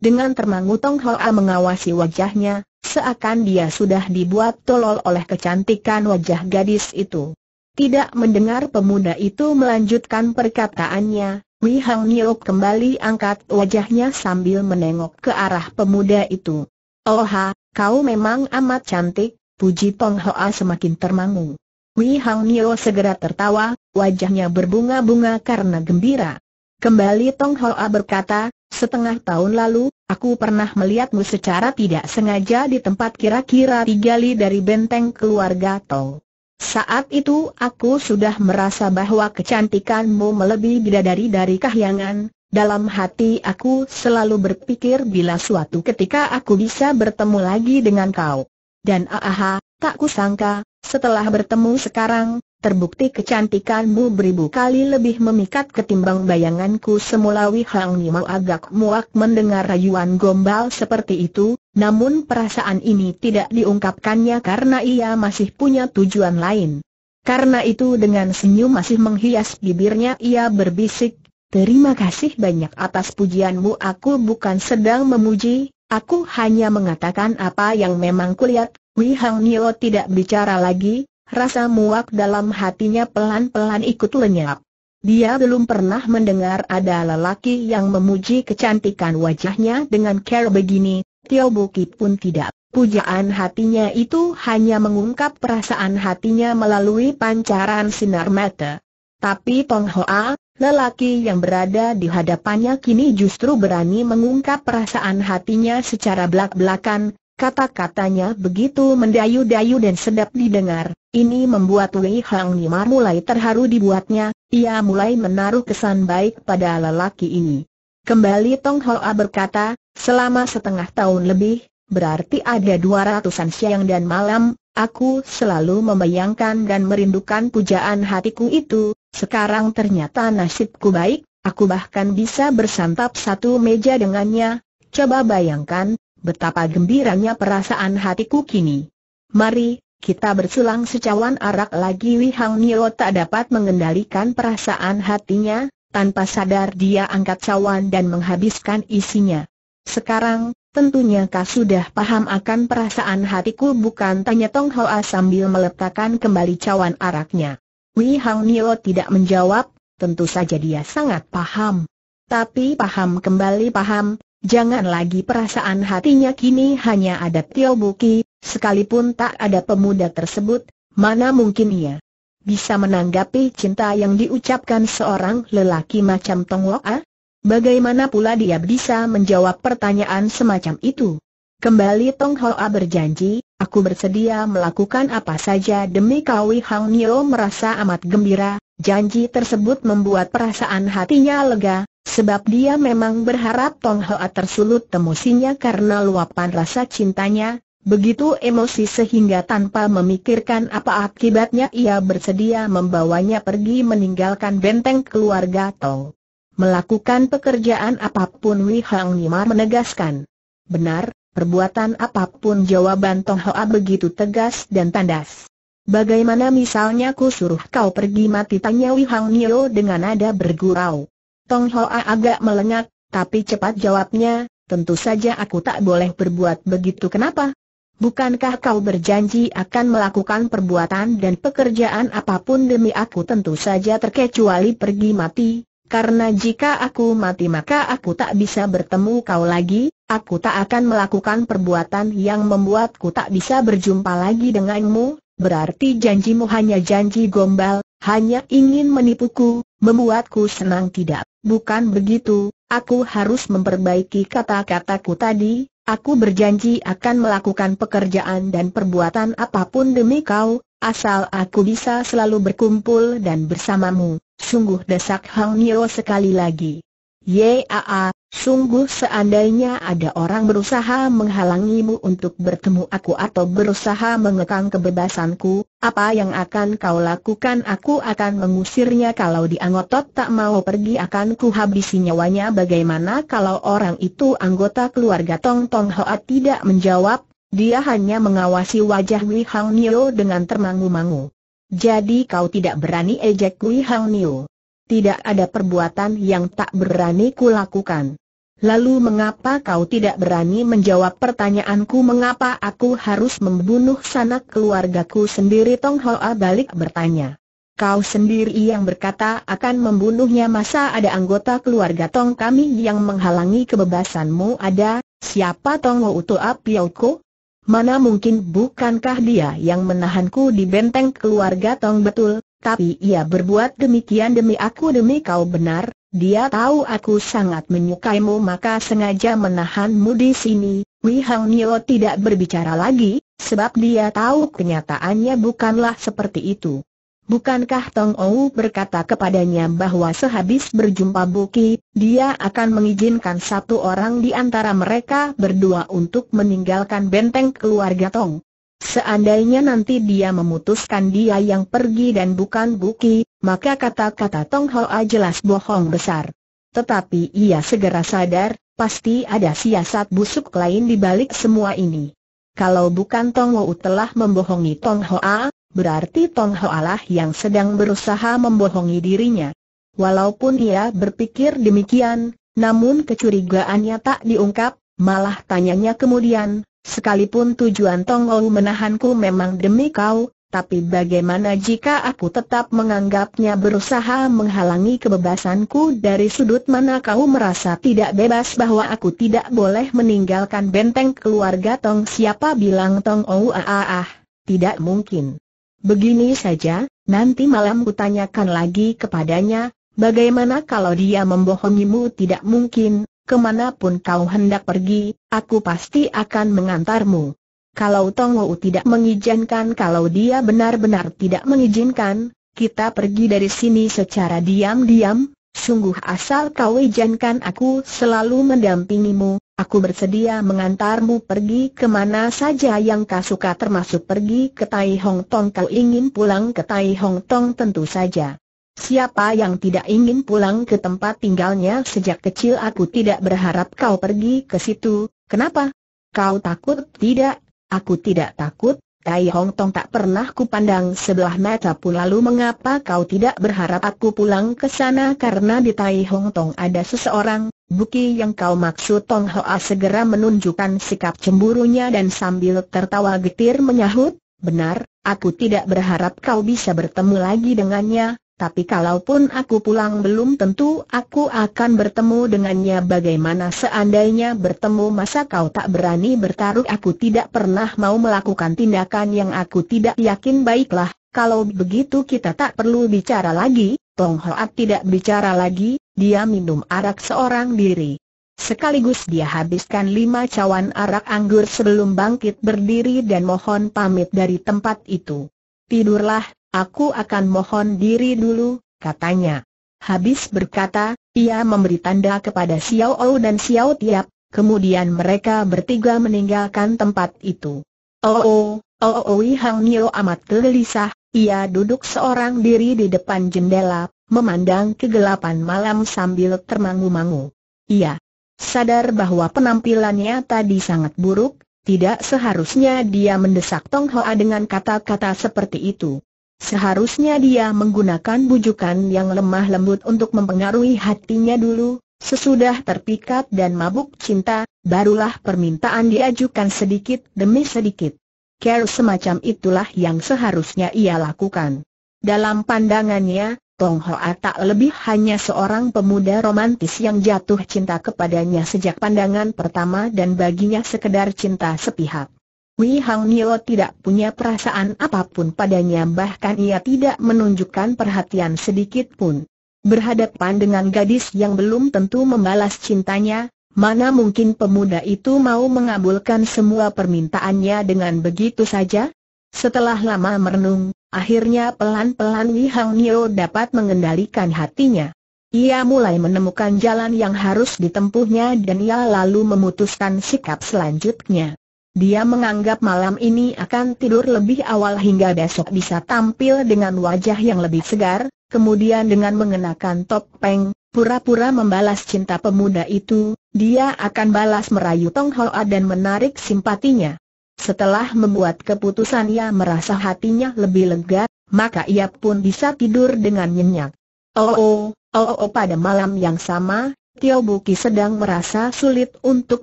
Dengan termangu Tong Hoa mengawasi wajahnya, seakan dia sudah dibuat tolol oleh kecantikan wajah gadis itu. Tidak mendengar pemuda itu melanjutkan perkataannya, Wei Hang Nio kembali angkat wajahnya sambil menengok ke arah pemuda itu. Oha, kau memang amat cantik, puji Tong Hoa semakin termangu. Wei Hang Nio segera tertawa, wajahnya berbunga-bunga karena gembira. Kembali Tong Hoa berkata, Setengah tahun lalu, aku pernah melihatmu secara tidak sengaja di tempat kira-kira tiga li dari benteng keluarga Tong. Saat itu aku sudah merasa bahwa kecantikanmu melebihi bidadari dari kahyangan, dalam hati aku selalu berpikir bila suatu ketika aku bisa bertemu lagi dengan kau. Dan aha, tak kusangka, setelah bertemu sekarang, Terbukti kecantikanmu beribu kali lebih memikat ketimbang bayanganku semula Wihang Nimo agak muak mendengar rayuan gombal seperti itu, namun perasaan ini tidak diungkapkannya karena ia masih punya tujuan lain. Karena itu dengan senyum masih menghias bibirnya ia berbisik, Terima kasih banyak atas pujianmu aku bukan sedang memuji, aku hanya mengatakan apa yang memang kulihat, Wihang Nio tidak bicara lagi, rasa muak dalam hatinya pelan-pelan ikut lenyap. Dia belum pernah mendengar ada lelaki yang memuji kecantikan wajahnya dengan care begini, Tio Bukit pun tidak. Pujaan hatinya itu hanya mengungkap perasaan hatinya melalui pancaran sinar mata. Tapi Tong Hoa, lelaki yang berada di hadapannya kini justru berani mengungkap perasaan hatinya secara belak-belakan, kata-katanya begitu mendayu-dayu dan sedap didengar ini membuat Wei Hang Nima mulai terharu dibuatnya, ia mulai menaruh kesan baik pada lelaki ini. Kembali Tong Hoa berkata, selama setengah tahun lebih, berarti ada dua ratusan siang dan malam, aku selalu membayangkan dan merindukan pujaan hatiku itu, sekarang ternyata nasibku baik, aku bahkan bisa bersantap satu meja dengannya, coba bayangkan, betapa gembiranya perasaan hatiku kini. Mari, kita berselang secawan arak lagi Wih Hang Nio tak dapat mengendalikan perasaan hatinya, tanpa sadar dia angkat cawan dan menghabiskan isinya. Sekarang, tentunya kau sudah paham akan perasaan hatiku bukan tanya Tong Hoa sambil meletakkan kembali cawan araknya. Wih Hang Nio tidak menjawab, tentu saja dia sangat paham. Tapi paham kembali paham, jangan lagi perasaan hatinya kini hanya ada Tio Buki, Sekalipun tak ada pemuda tersebut, mana mungkin ia bisa menanggapi cinta yang diucapkan seorang lelaki macam Tong Wok A? Bagaimana pula dia bisa menjawab pertanyaan semacam itu? Kembali Tong Hoa berjanji, aku bersedia melakukan apa saja demi Kawi Hang Nio merasa amat gembira, janji tersebut membuat perasaan hatinya lega, sebab dia memang berharap Tong Hoa tersulut temusinya karena luapan rasa cintanya, Begitu emosi sehingga tanpa memikirkan apa akibatnya ia bersedia membawanya pergi meninggalkan benteng keluarga Tong. Melakukan pekerjaan apapun Wei Hang Nima menegaskan. Benar, perbuatan apapun jawaban Tong Hoa begitu tegas dan tandas. Bagaimana misalnya ku suruh kau pergi mati tanya Wei Hang Nio dengan nada bergurau. Tong Hoa agak melengak, tapi cepat jawabnya, tentu saja aku tak boleh berbuat begitu kenapa? Bukankah kau berjanji akan melakukan perbuatan dan pekerjaan apapun demi aku tentu saja terkecuali pergi mati, karena jika aku mati maka aku tak bisa bertemu kau lagi, aku tak akan melakukan perbuatan yang membuatku tak bisa berjumpa lagi denganmu, berarti janjimu hanya janji gombal, hanya ingin menipuku, membuatku senang tidak. Bukan begitu, aku harus memperbaiki kata-kataku tadi, Aku berjanji akan melakukan pekerjaan dan perbuatan apapun demi kau, asal aku bisa selalu berkumpul dan bersamamu. Sungguh desak Hang Nio sekali lagi. Yaa, Sungguh seandainya ada orang berusaha menghalangimu untuk bertemu aku atau berusaha mengekang kebebasanku, apa yang akan kau lakukan? Aku akan mengusirnya kalau diangotot tak mau pergi akan ku nyawanya bagaimana kalau orang itu anggota keluarga Tong Tong Hoa tidak menjawab, dia hanya mengawasi wajah Wei Hang Nio dengan termangu-mangu. Jadi kau tidak berani ejek Wei Hang Nio? Tidak ada perbuatan yang tak berani kulakukan. Lalu mengapa kau tidak berani menjawab pertanyaanku mengapa aku harus membunuh sanak keluargaku sendiri Tong Hoa balik bertanya. Kau sendiri yang berkata akan membunuhnya masa ada anggota keluarga Tong kami yang menghalangi kebebasanmu ada, siapa Tong Hoa Uto Apiauko? Mana mungkin bukankah dia yang menahanku di benteng keluarga Tong betul, tapi ia berbuat demikian demi aku demi kau benar, dia tahu aku sangat menyukaimu maka sengaja menahanmu di sini. Wei Hang Nio tidak berbicara lagi, sebab dia tahu kenyataannya bukanlah seperti itu. Bukankah Tong Ou berkata kepadanya bahwa sehabis berjumpa Buki, dia akan mengizinkan satu orang di antara mereka berdua untuk meninggalkan benteng keluarga Tong? Seandainya nanti dia memutuskan dia yang pergi dan bukan Buki, maka kata-kata Tong Hoa jelas bohong besar. Tetapi ia segera sadar, pasti ada siasat busuk lain di balik semua ini. Kalau bukan Tong Wu telah membohongi Tong Hoa, berarti Tong Hoa lah yang sedang berusaha membohongi dirinya. Walaupun ia berpikir demikian, namun kecurigaannya tak diungkap, malah tanyanya kemudian, Sekalipun tujuan Tong Tongou menahanku memang demi kau, tapi bagaimana jika aku tetap menganggapnya berusaha menghalangi kebebasanku dari sudut mana kau merasa tidak bebas bahwa aku tidak boleh meninggalkan benteng keluarga Tong siapa bilang Tong Oh ah ah ah, tidak mungkin. Begini saja, nanti malam kutanyakan lagi kepadanya, bagaimana kalau dia membohongimu tidak mungkin, kemanapun kau hendak pergi, aku pasti akan mengantarmu. Kalau Tong Wu tidak mengizinkan kalau dia benar-benar tidak mengizinkan, kita pergi dari sini secara diam-diam, sungguh asal kau izinkan aku selalu mendampingimu, Aku bersedia mengantarmu pergi kemana saja yang kau suka termasuk pergi ke Tai Hong Tong Kau ingin pulang ke Tai Hong Tong tentu saja Siapa yang tidak ingin pulang ke tempat tinggalnya sejak kecil aku tidak berharap kau pergi ke situ, kenapa? Kau takut? Tidak, aku tidak takut, Tai Hong Tong tak pernah kupandang sebelah mata pun lalu mengapa kau tidak berharap aku pulang ke sana karena di Tai Hong Tong ada seseorang, Buki yang kau maksud Tong Hoa segera menunjukkan sikap cemburunya dan sambil tertawa getir menyahut, benar, aku tidak berharap kau bisa bertemu lagi dengannya, tapi kalaupun aku pulang belum tentu aku akan bertemu dengannya bagaimana seandainya bertemu masa kau tak berani bertaruh aku tidak pernah mau melakukan tindakan yang aku tidak yakin baiklah, kalau begitu kita tak perlu bicara lagi, Tong Hoat tidak bicara lagi, dia minum arak seorang diri. Sekaligus dia habiskan lima cawan arak anggur sebelum bangkit berdiri dan mohon pamit dari tempat itu. Tidurlah, Aku akan mohon diri dulu, katanya. Habis berkata, ia memberi tanda kepada Xiao Ou dan Xiao Tiap, kemudian mereka bertiga meninggalkan tempat itu. Oh, oh, oh, oh, Hang Nio amat gelisah, ia duduk seorang diri di depan jendela, memandang kegelapan malam sambil termangu-mangu. Ia sadar bahwa penampilannya tadi sangat buruk, tidak seharusnya dia mendesak Tong Hoa dengan kata-kata seperti itu. Seharusnya dia menggunakan bujukan yang lemah lembut untuk mempengaruhi hatinya dulu, sesudah terpikat dan mabuk cinta, barulah permintaan diajukan sedikit demi sedikit. Care semacam itulah yang seharusnya ia lakukan. Dalam pandangannya, Tong Hoa tak lebih hanya seorang pemuda romantis yang jatuh cinta kepadanya sejak pandangan pertama dan baginya sekedar cinta sepihak. Wei Hang Nio tidak punya perasaan apapun padanya bahkan ia tidak menunjukkan perhatian sedikit pun. Berhadapan dengan gadis yang belum tentu membalas cintanya, mana mungkin pemuda itu mau mengabulkan semua permintaannya dengan begitu saja? Setelah lama merenung, akhirnya pelan-pelan Wei Hang Nio dapat mengendalikan hatinya. Ia mulai menemukan jalan yang harus ditempuhnya dan ia lalu memutuskan sikap selanjutnya. Dia menganggap malam ini akan tidur lebih awal hingga besok bisa tampil dengan wajah yang lebih segar, kemudian dengan mengenakan topeng, pura-pura membalas cinta pemuda itu, dia akan balas merayu Tong Hoa dan menarik simpatinya. Setelah membuat keputusan ia merasa hatinya lebih lega, maka ia pun bisa tidur dengan nyenyak. Oh oh, oh oh pada malam yang sama, Tio Buki sedang merasa sulit untuk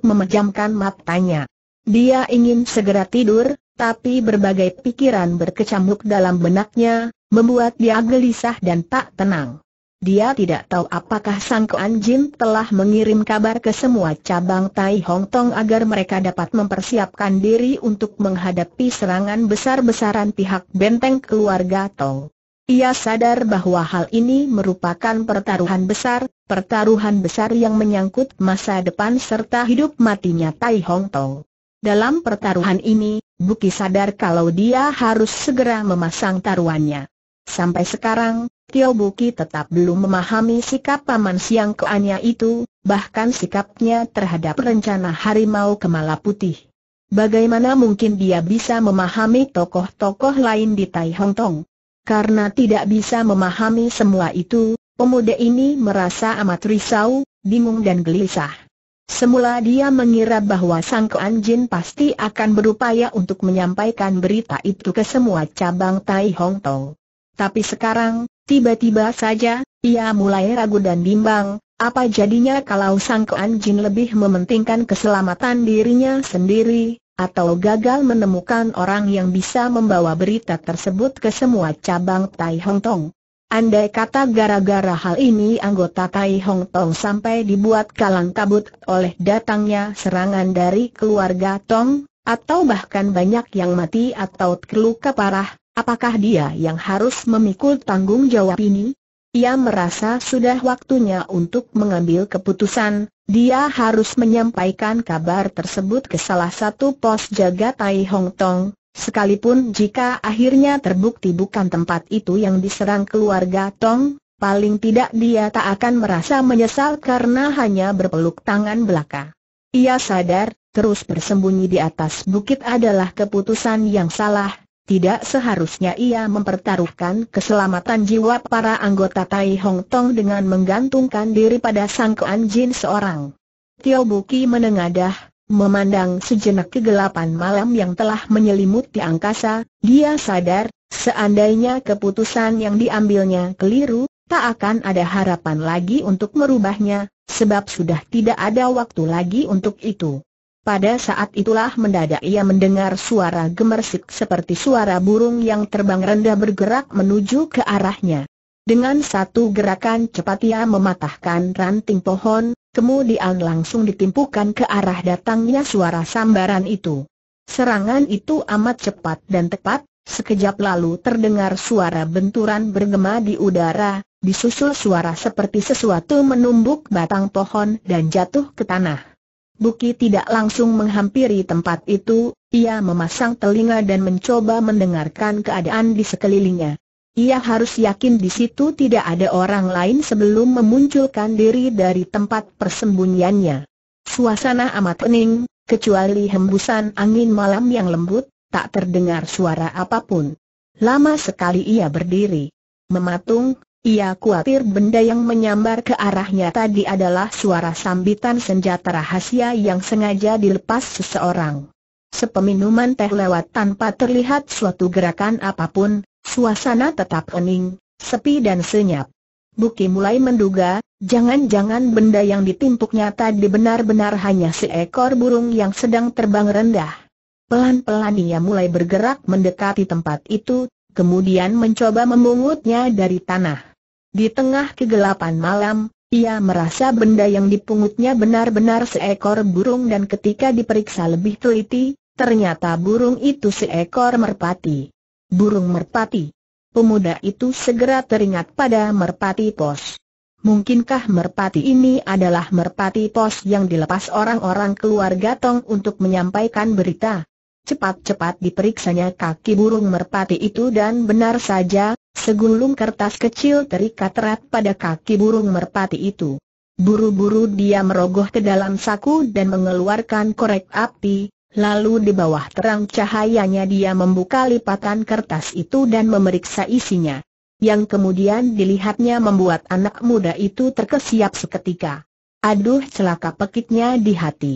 memejamkan matanya. Dia ingin segera tidur, tapi berbagai pikiran berkecamuk dalam benaknya, membuat dia gelisah dan tak tenang. Dia tidak tahu apakah Sang Kuan Jin telah mengirim kabar ke semua cabang Tai Hong Tong agar mereka dapat mempersiapkan diri untuk menghadapi serangan besar-besaran pihak benteng keluarga Tong. Ia sadar bahwa hal ini merupakan pertaruhan besar, pertaruhan besar yang menyangkut masa depan serta hidup matinya Tai Hong Tong. Dalam pertaruhan ini, Buki sadar kalau dia harus segera memasang taruhannya. Sampai sekarang, Tio Buki tetap belum memahami sikap Paman Siang keannya itu, bahkan sikapnya terhadap rencana harimau kemala putih. Bagaimana mungkin dia bisa memahami tokoh-tokoh lain di Tai Hong Tong? Karena tidak bisa memahami semua itu, pemuda ini merasa amat risau, bingung dan gelisah. Semula dia mengira bahwa Sang Kuan Jin pasti akan berupaya untuk menyampaikan berita itu ke semua cabang Tai Hong Tong. Tapi sekarang, tiba-tiba saja, ia mulai ragu dan bimbang, apa jadinya kalau Sang Kuan Jin lebih mementingkan keselamatan dirinya sendiri, atau gagal menemukan orang yang bisa membawa berita tersebut ke semua cabang Tai Hong Tong. Andai kata gara-gara hal ini anggota Tai Hong Tong sampai dibuat kalang kabut oleh datangnya serangan dari keluarga Tong, atau bahkan banyak yang mati atau terluka parah, apakah dia yang harus memikul tanggung jawab ini? Ia merasa sudah waktunya untuk mengambil keputusan, dia harus menyampaikan kabar tersebut ke salah satu pos jaga Tai Hong Tong, Sekalipun jika akhirnya terbukti bukan tempat itu yang diserang keluarga Tong, paling tidak dia tak akan merasa menyesal karena hanya berpeluk tangan belaka. Ia sadar, terus bersembunyi di atas bukit adalah keputusan yang salah, tidak seharusnya ia mempertaruhkan keselamatan jiwa para anggota Tai Hong Tong dengan menggantungkan diri pada Sang Kuan Jin seorang. Tio Buki menengadah, Memandang sejenak kegelapan malam yang telah menyelimuti angkasa, dia sadar, seandainya keputusan yang diambilnya keliru, tak akan ada harapan lagi untuk merubahnya, sebab sudah tidak ada waktu lagi untuk itu. Pada saat itulah mendadak ia mendengar suara gemersik seperti suara burung yang terbang rendah bergerak menuju ke arahnya. Dengan satu gerakan cepat ia mematahkan ranting pohon, kemudian langsung ditimpukan ke arah datangnya suara sambaran itu. Serangan itu amat cepat dan tepat, sekejap lalu terdengar suara benturan bergema di udara, disusul suara seperti sesuatu menumbuk batang pohon dan jatuh ke tanah. Buki tidak langsung menghampiri tempat itu, ia memasang telinga dan mencoba mendengarkan keadaan di sekelilingnya. Ia harus yakin di situ tidak ada orang lain sebelum memunculkan diri dari tempat persembunyiannya. Suasana amat hening, kecuali hembusan angin malam yang lembut, tak terdengar suara apapun. Lama sekali ia berdiri. Mematung, ia khawatir benda yang menyambar ke arahnya tadi adalah suara sambitan senjata rahasia yang sengaja dilepas seseorang. Sepeminuman teh lewat tanpa terlihat suatu gerakan apapun, Suasana tetap hening, sepi dan senyap. Buki mulai menduga, jangan-jangan benda yang ditimpuknya tadi benar-benar hanya seekor burung yang sedang terbang rendah. Pelan-pelan ia mulai bergerak mendekati tempat itu, kemudian mencoba memungutnya dari tanah. Di tengah kegelapan malam, ia merasa benda yang dipungutnya benar-benar seekor burung dan ketika diperiksa lebih teliti, ternyata burung itu seekor merpati burung merpati. Pemuda itu segera teringat pada merpati pos. Mungkinkah merpati ini adalah merpati pos yang dilepas orang-orang keluarga Tong untuk menyampaikan berita? Cepat-cepat diperiksanya kaki burung merpati itu dan benar saja, segulung kertas kecil terikat erat pada kaki burung merpati itu. Buru-buru dia merogoh ke dalam saku dan mengeluarkan korek api, Lalu di bawah terang cahayanya dia membuka lipatan kertas itu dan memeriksa isinya. Yang kemudian dilihatnya membuat anak muda itu terkesiap seketika. Aduh celaka pekiknya di hati.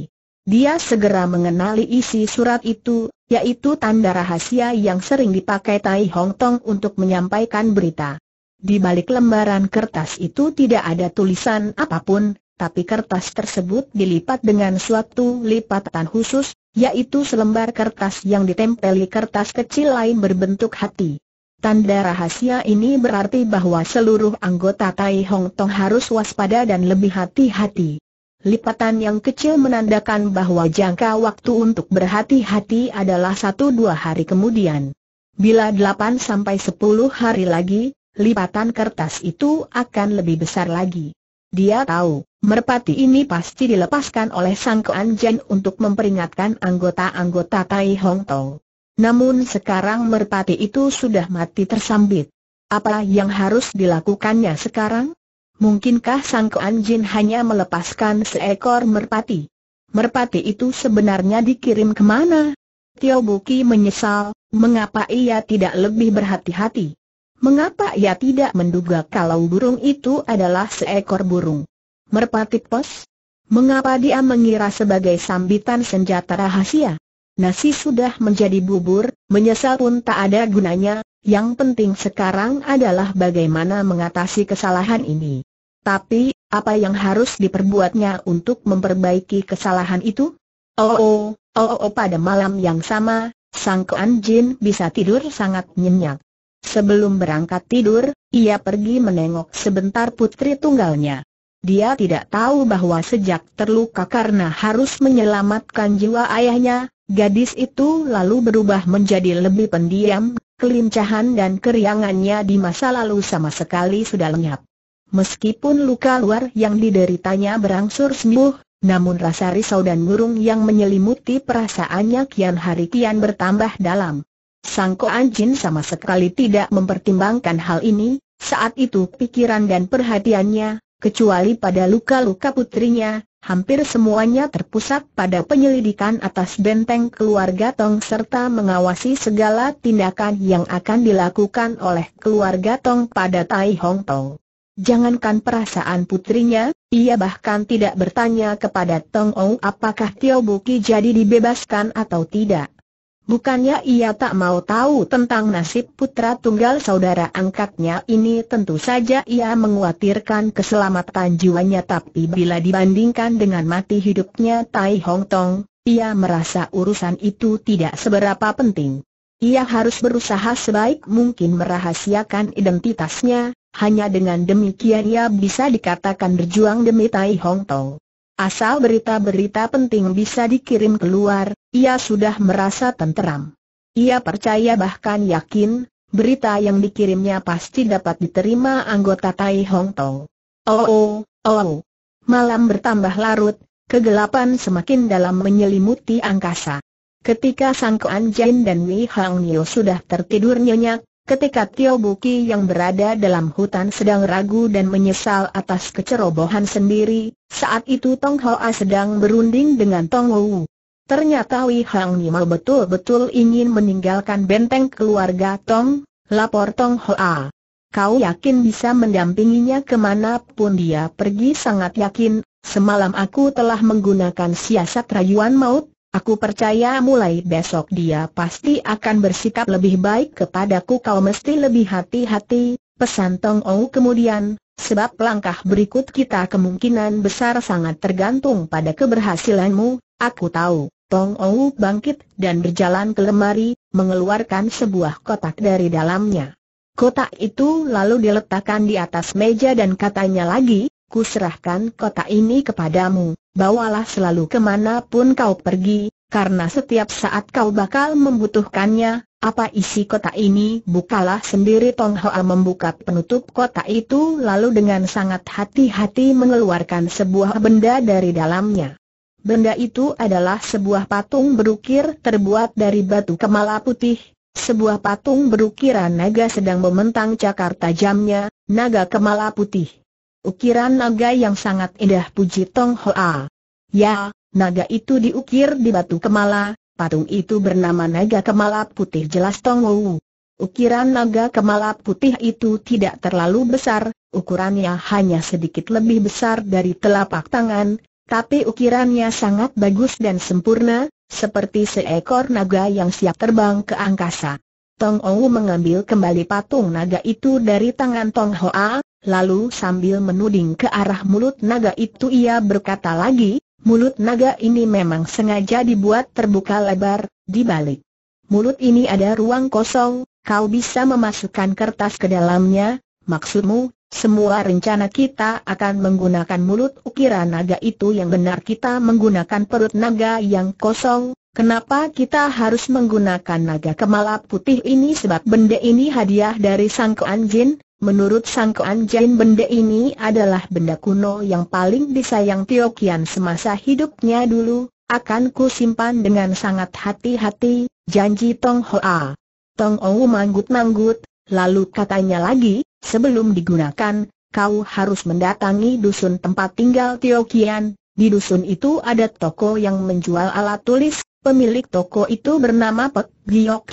Dia segera mengenali isi surat itu, yaitu tanda rahasia yang sering dipakai Tai Hong Tong untuk menyampaikan berita. Di balik lembaran kertas itu tidak ada tulisan apapun, tapi kertas tersebut dilipat dengan suatu lipatan khusus, yaitu selembar kertas yang ditempeli kertas kecil lain berbentuk hati. Tanda rahasia ini berarti bahwa seluruh anggota Tai Hong Tong harus waspada dan lebih hati-hati. Lipatan yang kecil menandakan bahwa jangka waktu untuk berhati-hati adalah satu dua hari kemudian. Bila 8 sampai 10 hari lagi, lipatan kertas itu akan lebih besar lagi. Dia tahu, Merpati ini pasti dilepaskan oleh Sang Kuan Jen untuk memperingatkan anggota-anggota Tai Hong Tong. Namun sekarang merpati itu sudah mati tersambit. Apa yang harus dilakukannya sekarang? Mungkinkah Sang Kuan Jin hanya melepaskan seekor merpati? Merpati itu sebenarnya dikirim kemana? Tio Buki menyesal, mengapa ia tidak lebih berhati-hati? Mengapa ia tidak menduga kalau burung itu adalah seekor burung? Merpati pos? Mengapa dia mengira sebagai sambitan senjata rahasia? Nasi sudah menjadi bubur, menyesal pun tak ada gunanya, yang penting sekarang adalah bagaimana mengatasi kesalahan ini. Tapi, apa yang harus diperbuatnya untuk memperbaiki kesalahan itu? Oh oh, oh oh, oh pada malam yang sama, sang Kuan Jin bisa tidur sangat nyenyak. Sebelum berangkat tidur, ia pergi menengok sebentar putri tunggalnya. Dia tidak tahu bahwa sejak terluka karena harus menyelamatkan jiwa ayahnya, gadis itu lalu berubah menjadi lebih pendiam, kelincahan dan keriangannya di masa lalu sama sekali sudah lenyap. Meskipun luka luar yang dideritanya berangsur sembuh, namun rasa risau dan murung yang menyelimuti perasaannya kian hari kian bertambah dalam. Sangko Anjin sama sekali tidak mempertimbangkan hal ini, saat itu pikiran dan perhatiannya Kecuali pada luka-luka putrinya, hampir semuanya terpusat pada penyelidikan atas benteng keluarga Tong serta mengawasi segala tindakan yang akan dilakukan oleh keluarga Tong pada Tai Hong Tong. Jangankan perasaan putrinya, ia bahkan tidak bertanya kepada Tong Ong apakah Tio Buki jadi dibebaskan atau tidak. Bukannya ia tak mau tahu tentang nasib putra tunggal saudara angkatnya ini tentu saja ia menguatirkan keselamatan jiwanya tapi bila dibandingkan dengan mati hidupnya Tai Hong Tong, ia merasa urusan itu tidak seberapa penting. Ia harus berusaha sebaik mungkin merahasiakan identitasnya, hanya dengan demikian ia bisa dikatakan berjuang demi Tai Hong Tong. Asal berita-berita penting bisa dikirim keluar, ia sudah merasa tenteram. Ia percaya bahkan yakin, berita yang dikirimnya pasti dapat diterima anggota Tai Hong Tong. Oh, oh, oh. Malam bertambah larut, kegelapan semakin dalam menyelimuti angkasa. Ketika Sang Kuan Jin dan Wei Hang Nio sudah tertidur nyenyak, Ketika Tio Buki yang berada dalam hutan sedang ragu dan menyesal atas kecerobohan sendiri, saat itu Tong Hoa sedang berunding dengan Tong Wu. Ternyata Wei Hang Nimo betul-betul ingin meninggalkan benteng keluarga Tong, lapor Tong Hoa. Kau yakin bisa mendampinginya kemanapun dia pergi sangat yakin, semalam aku telah menggunakan siasat rayuan maut, Aku percaya mulai besok dia pasti akan bersikap lebih baik kepadaku kau mesti lebih hati-hati, pesan Tong Ou kemudian, sebab langkah berikut kita kemungkinan besar sangat tergantung pada keberhasilanmu, aku tahu. Tong Ou bangkit dan berjalan ke lemari, mengeluarkan sebuah kotak dari dalamnya. Kotak itu lalu diletakkan di atas meja dan katanya lagi, kuserahkan kotak ini kepadamu, bawalah selalu kemanapun kau pergi, karena setiap saat kau bakal membutuhkannya, apa isi kotak ini bukalah sendiri Tong Hoa membuka penutup kotak itu lalu dengan sangat hati-hati mengeluarkan sebuah benda dari dalamnya. Benda itu adalah sebuah patung berukir terbuat dari batu kemala putih, sebuah patung berukiran naga sedang membentang cakar tajamnya, naga kemala putih ukiran naga yang sangat indah puji Tong Hoa. Ya, naga itu diukir di batu kemala, patung itu bernama naga kemala putih jelas Tong Wu. Ukiran naga kemala putih itu tidak terlalu besar, ukurannya hanya sedikit lebih besar dari telapak tangan, tapi ukirannya sangat bagus dan sempurna, seperti seekor naga yang siap terbang ke angkasa. Tong Ou mengambil kembali patung naga itu dari tangan Tong Hoa, Lalu sambil menuding ke arah mulut naga itu ia berkata lagi, mulut naga ini memang sengaja dibuat terbuka lebar, di balik Mulut ini ada ruang kosong, kau bisa memasukkan kertas ke dalamnya, maksudmu, semua rencana kita akan menggunakan mulut ukiran naga itu yang benar kita menggunakan perut naga yang kosong, Kenapa kita harus menggunakan naga kemala putih ini sebab benda ini hadiah dari Sang keanjin. Menurut sangkaan Jain benda ini adalah benda kuno yang paling disayang Tio Kian semasa hidupnya dulu, akan ku simpan dengan sangat hati-hati, janji Tong Hoa. Tong Ou manggut-manggut, lalu katanya lagi, sebelum digunakan, kau harus mendatangi dusun tempat tinggal Tio Kian. Di dusun itu ada toko yang menjual alat tulis, pemilik toko itu bernama Pek Giok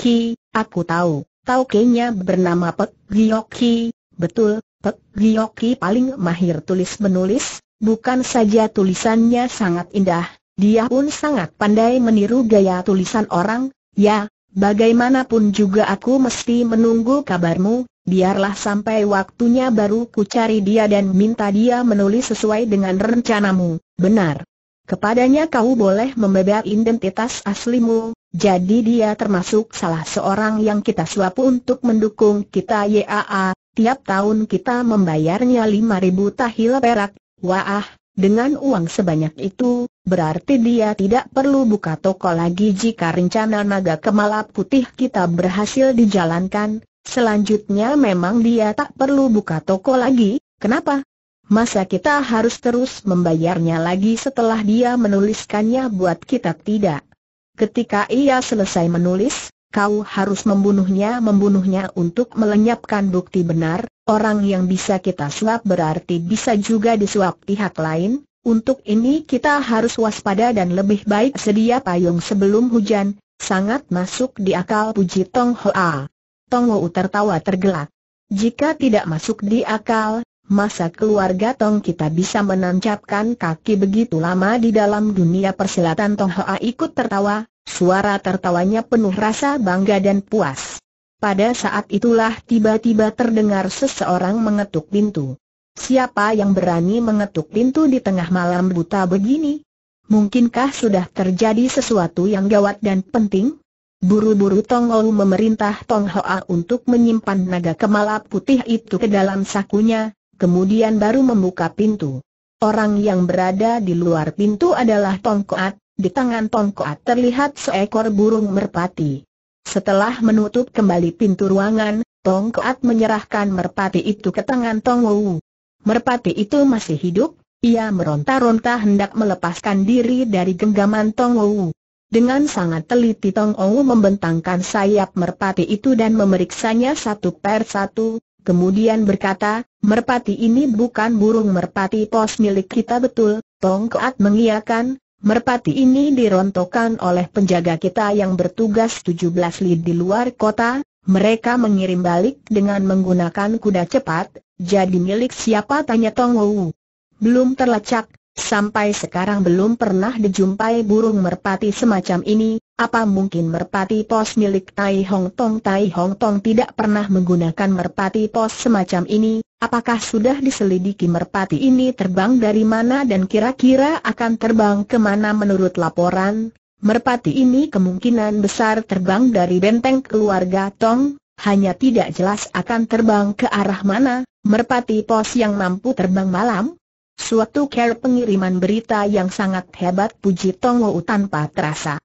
aku tahu. Tau kenya bernama Pek Giyoki, betul, Pek Giyoki paling mahir tulis menulis, bukan saja tulisannya sangat indah, dia pun sangat pandai meniru gaya tulisan orang, ya, bagaimanapun juga aku mesti menunggu kabarmu, biarlah sampai waktunya baru ku cari dia dan minta dia menulis sesuai dengan rencanamu, benar. Kepadanya kau boleh membebat identitas aslimu, jadi dia termasuk salah seorang yang kita suap untuk mendukung kita YAA, tiap tahun kita membayarnya 5000 tahil perak, wah, dengan uang sebanyak itu, berarti dia tidak perlu buka toko lagi jika rencana naga kemala putih kita berhasil dijalankan, selanjutnya memang dia tak perlu buka toko lagi, kenapa? Masa kita harus terus membayarnya lagi setelah dia menuliskannya buat kita tidak? Ketika ia selesai menulis, kau harus membunuhnya membunuhnya untuk melenyapkan bukti benar, orang yang bisa kita suap berarti bisa juga disuap pihak lain, untuk ini kita harus waspada dan lebih baik sedia payung sebelum hujan, sangat masuk di akal puji Tong Hoa. Tong Ho tertawa tergelak. Jika tidak masuk di akal, Masa keluarga Tong kita bisa menancapkan kaki begitu lama di dalam dunia persilatan Tong Hoa ikut tertawa, suara tertawanya penuh rasa bangga dan puas. Pada saat itulah tiba-tiba terdengar seseorang mengetuk pintu. Siapa yang berani mengetuk pintu di tengah malam buta begini? Mungkinkah sudah terjadi sesuatu yang gawat dan penting? Buru-buru Tong Ou memerintah Tong Hoa untuk menyimpan naga kemala putih itu ke dalam sakunya, kemudian baru membuka pintu. Orang yang berada di luar pintu adalah Tongkoat, di tangan Tongkoat terlihat seekor burung merpati. Setelah menutup kembali pintu ruangan, Tongkoat menyerahkan merpati itu ke tangan Tongwu. Merpati itu masih hidup, ia meronta-ronta hendak melepaskan diri dari genggaman Tongwu. Dengan sangat teliti Tong Wu membentangkan sayap merpati itu dan memeriksanya satu per satu, Kemudian berkata, merpati ini bukan burung merpati pos milik kita betul, Tong Keat mengiyakan, merpati ini dirontokkan oleh penjaga kita yang bertugas 17 li di luar kota, mereka mengirim balik dengan menggunakan kuda cepat, jadi milik siapa tanya Tong Wu. Belum terlecak, sampai sekarang belum pernah dijumpai burung merpati semacam ini, apa mungkin merpati pos milik Tai Hong Tong Tai Hong Tong tidak pernah menggunakan merpati pos semacam ini? Apakah sudah diselidiki merpati ini terbang dari mana dan kira-kira akan terbang ke mana menurut laporan? Merpati ini kemungkinan besar terbang dari benteng keluarga Tong, hanya tidak jelas akan terbang ke arah mana, merpati pos yang mampu terbang malam. Suatu care pengiriman berita yang sangat hebat puji Tong Wu tanpa terasa.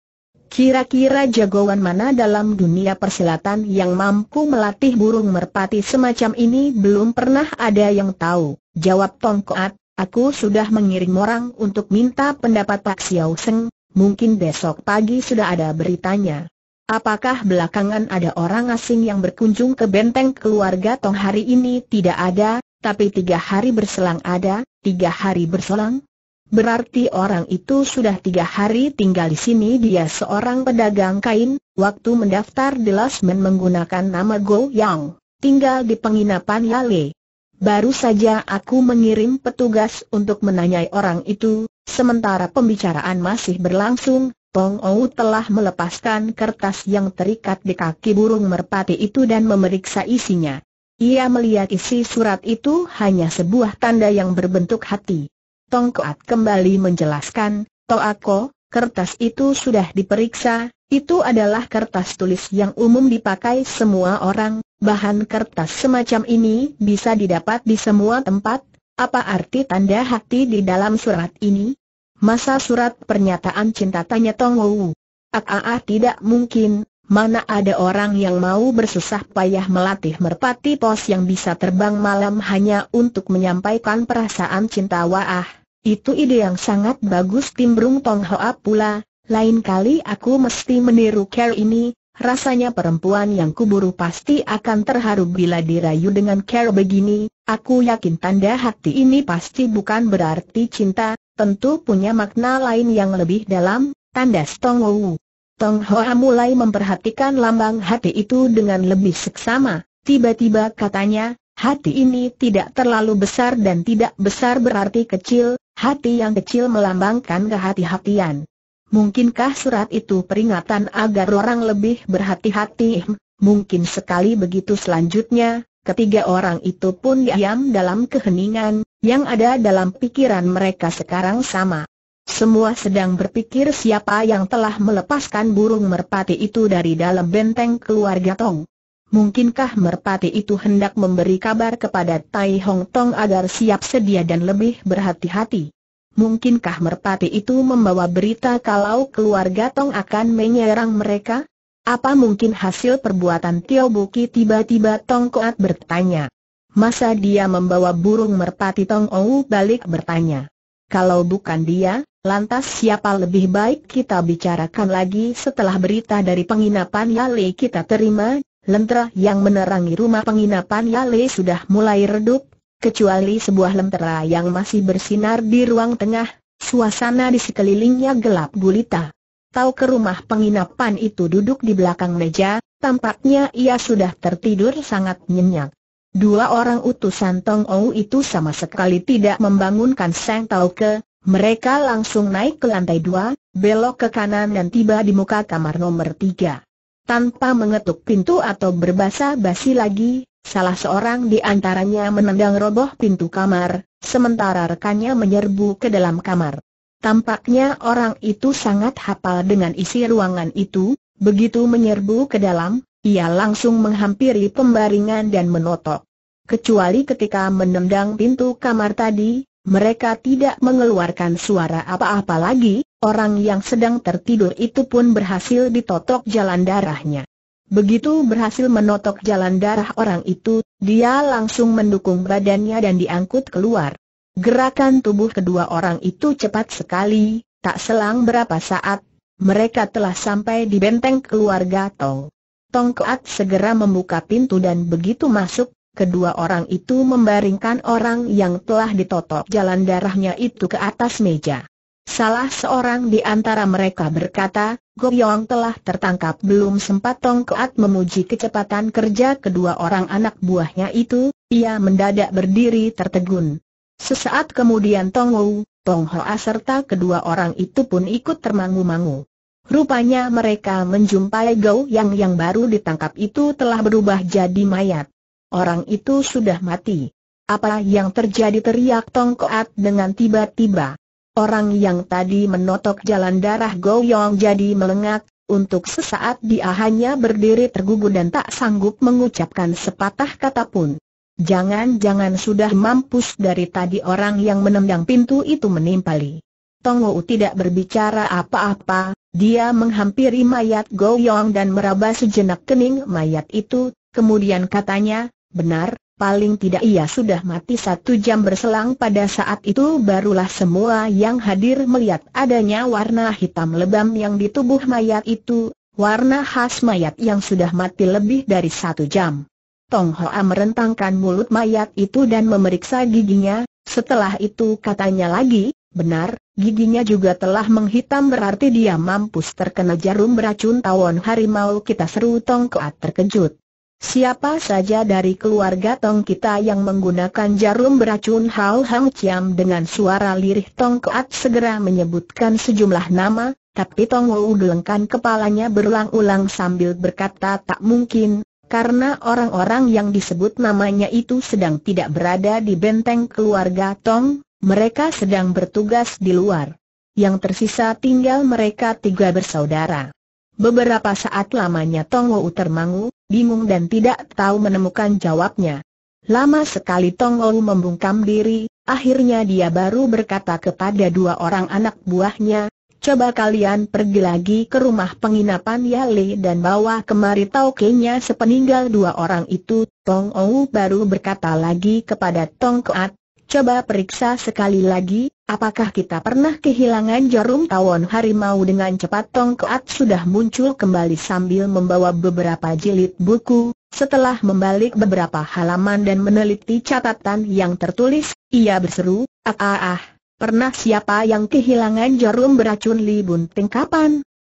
Kira-kira jagoan mana dalam dunia persilatan yang mampu melatih burung merpati semacam ini belum pernah ada yang tahu, jawab Tong Koat, aku sudah mengirim orang untuk minta pendapat Pak Xiao Seng, mungkin besok pagi sudah ada beritanya. Apakah belakangan ada orang asing yang berkunjung ke benteng keluarga Tong hari ini tidak ada, tapi tiga hari berselang ada, tiga hari berselang? Berarti orang itu sudah tiga hari tinggal di sini dia seorang pedagang kain, waktu mendaftar di Lasmen menggunakan nama Go Yang, tinggal di penginapan Yale. Baru saja aku mengirim petugas untuk menanyai orang itu, sementara pembicaraan masih berlangsung, Tong Ou telah melepaskan kertas yang terikat di kaki burung merpati itu dan memeriksa isinya. Ia melihat isi surat itu hanya sebuah tanda yang berbentuk hati. Tong Koat kembali menjelaskan, Toako, kertas itu sudah diperiksa, itu adalah kertas tulis yang umum dipakai semua orang, bahan kertas semacam ini bisa didapat di semua tempat, apa arti tanda hati di dalam surat ini? Masa surat pernyataan cinta tanya Tong Wu. Ah, tidak mungkin, Mana ada orang yang mau bersusah payah melatih merpati pos yang bisa terbang malam hanya untuk menyampaikan perasaan cinta Wah, Itu ide yang sangat bagus timbrung Tong Hoa pula, lain kali aku mesti meniru care ini, rasanya perempuan yang kuburu pasti akan terharu bila dirayu dengan care begini, aku yakin tanda hati ini pasti bukan berarti cinta, tentu punya makna lain yang lebih dalam, tanda Tong Wu. Tong Hoa mulai memperhatikan lambang hati itu dengan lebih seksama, tiba-tiba katanya, hati ini tidak terlalu besar dan tidak besar berarti kecil, hati yang kecil melambangkan kehati-hatian. Mungkinkah surat itu peringatan agar orang lebih berhati-hati? Mungkin sekali begitu selanjutnya, ketiga orang itu pun diam dalam keheningan, yang ada dalam pikiran mereka sekarang sama. Semua sedang berpikir siapa yang telah melepaskan burung merpati itu dari dalam benteng keluarga Tong. Mungkinkah merpati itu hendak memberi kabar kepada Tai Hong Tong agar siap sedia dan lebih berhati-hati? Mungkinkah merpati itu membawa berita kalau keluarga Tong akan menyerang mereka? Apa mungkin hasil perbuatan Tio Buki tiba-tiba Tong Koat bertanya? Masa dia membawa burung merpati Tong Ou balik bertanya? Kalau bukan dia, Lantas siapa lebih baik kita bicarakan lagi setelah berita dari penginapan Yale kita terima, lentera yang menerangi rumah penginapan Yale sudah mulai redup, kecuali sebuah lentera yang masih bersinar di ruang tengah, suasana di sekelilingnya gelap gulita. Tahu ke rumah penginapan itu duduk di belakang meja, tampaknya ia sudah tertidur sangat nyenyak. Dua orang utusan Tong Ou itu sama sekali tidak membangunkan Sang Tau Ke, mereka langsung naik ke lantai dua, belok ke kanan dan tiba di muka kamar nomor tiga. Tanpa mengetuk pintu atau berbasa-basi lagi, salah seorang di antaranya menendang roboh pintu kamar, sementara rekannya menyerbu ke dalam kamar. Tampaknya orang itu sangat hafal dengan isi ruangan itu, begitu menyerbu ke dalam, ia langsung menghampiri pembaringan dan menotok. Kecuali ketika menendang pintu kamar tadi, mereka tidak mengeluarkan suara apa-apa lagi, orang yang sedang tertidur itu pun berhasil ditotok jalan darahnya. Begitu berhasil menotok jalan darah orang itu, dia langsung mendukung badannya dan diangkut keluar. Gerakan tubuh kedua orang itu cepat sekali, tak selang berapa saat, mereka telah sampai di benteng keluarga Tong. Tong Keat segera membuka pintu dan begitu masuk, kedua orang itu membaringkan orang yang telah ditotok jalan darahnya itu ke atas meja. Salah seorang di antara mereka berkata, Goyong telah tertangkap belum sempat Tong Keat memuji kecepatan kerja kedua orang anak buahnya itu, ia mendadak berdiri tertegun. Sesaat kemudian Tong Wu, Tong Hoa serta kedua orang itu pun ikut termangu-mangu. Rupanya mereka menjumpai Go Yang yang baru ditangkap itu telah berubah jadi mayat orang itu sudah mati. Apa yang terjadi teriak Tong Koat dengan tiba-tiba. Orang yang tadi menotok jalan darah Goyong jadi melengak, untuk sesaat dia hanya berdiri tergugu dan tak sanggup mengucapkan sepatah kata pun. Jangan-jangan sudah mampus dari tadi orang yang menendang pintu itu menimpali. Wu tidak berbicara apa-apa, dia menghampiri mayat Goyong dan meraba sejenak kening mayat itu, kemudian katanya, Benar, paling tidak ia sudah mati satu jam berselang pada saat itu barulah semua yang hadir melihat adanya warna hitam lebam yang di tubuh mayat itu, warna khas mayat yang sudah mati lebih dari satu jam. Tong Hoa merentangkan mulut mayat itu dan memeriksa giginya, setelah itu katanya lagi, benar, giginya juga telah menghitam berarti dia mampus terkena jarum beracun tawon harimau kita seru Tong Hoa terkejut. Siapa saja dari keluarga Tong kita yang menggunakan jarum beracun Hao Hang Chiam dengan suara lirih Tong Koat segera menyebutkan sejumlah nama, tapi Tong Wu gelengkan kepalanya berulang-ulang sambil berkata tak mungkin, karena orang-orang yang disebut namanya itu sedang tidak berada di benteng keluarga Tong, mereka sedang bertugas di luar. Yang tersisa tinggal mereka tiga bersaudara. Beberapa saat lamanya Tong Wu termangu, bingung dan tidak tahu menemukan jawabnya. Lama sekali Tong Wu membungkam diri, akhirnya dia baru berkata kepada dua orang anak buahnya, Coba kalian pergi lagi ke rumah penginapan Yale dan bawa kemari Taukenya sepeninggal dua orang itu, Tong Ou baru berkata lagi kepada Tong Keat, coba periksa sekali lagi, Apakah kita pernah kehilangan jarum tawon harimau dengan cepat Tong sudah muncul kembali sambil membawa beberapa jilid buku, setelah membalik beberapa halaman dan meneliti catatan yang tertulis, ia berseru, ah ah ah, pernah siapa yang kehilangan jarum beracun Li tingkapan? kapan?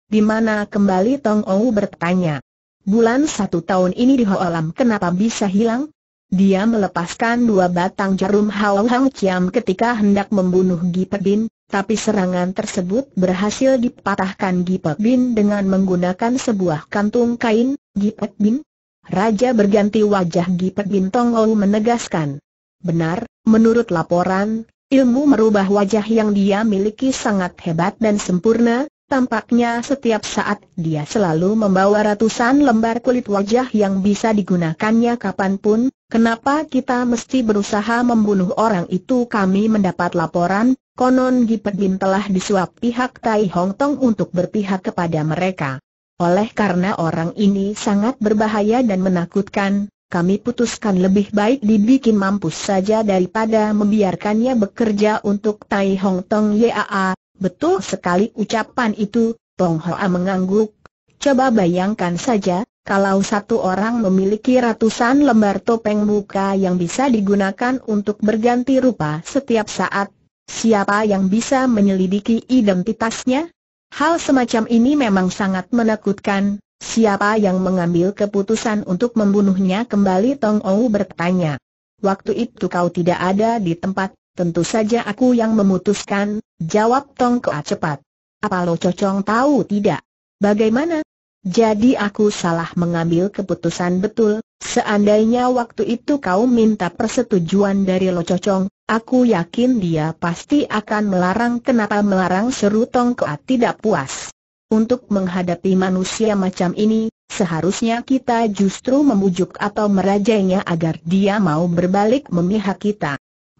Di mana kembali Tong Ou bertanya. Bulan satu tahun ini di Hoalam kenapa bisa hilang? Dia melepaskan dua batang jarum Hao Hang Chiam ketika hendak membunuh Gipe Bin, tapi serangan tersebut berhasil dipatahkan Gipe Bin dengan menggunakan sebuah kantung kain, Gipe Bin. Raja berganti wajah Gipe Bin Tongou menegaskan. Benar, menurut laporan, ilmu merubah wajah yang dia miliki sangat hebat dan sempurna, Tampaknya setiap saat dia selalu membawa ratusan lembar kulit wajah yang bisa digunakannya kapanpun, kenapa kita mesti berusaha membunuh orang itu kami mendapat laporan, konon Gipet Bin telah disuap pihak Tai Hong Tong untuk berpihak kepada mereka. Oleh karena orang ini sangat berbahaya dan menakutkan, kami putuskan lebih baik dibikin mampus saja daripada membiarkannya bekerja untuk Tai Hong Tong YAA, Betul sekali ucapan itu, Tong Hoa mengangguk. Coba bayangkan saja, kalau satu orang memiliki ratusan lembar topeng muka yang bisa digunakan untuk berganti rupa setiap saat, siapa yang bisa menyelidiki identitasnya? Hal semacam ini memang sangat menakutkan. Siapa yang mengambil keputusan untuk membunuhnya kembali Tong Ou bertanya. Waktu itu kau tidak ada di tempat, Tentu saja aku yang memutuskan, jawab Tong Koa cepat. Apa lo cocong tahu tidak? Bagaimana? Jadi aku salah mengambil keputusan betul, seandainya waktu itu kau minta persetujuan dari lo cocong, aku yakin dia pasti akan melarang kenapa melarang seru Tong Koa tidak puas. Untuk menghadapi manusia macam ini, seharusnya kita justru memujuk atau merajainya agar dia mau berbalik memihak kita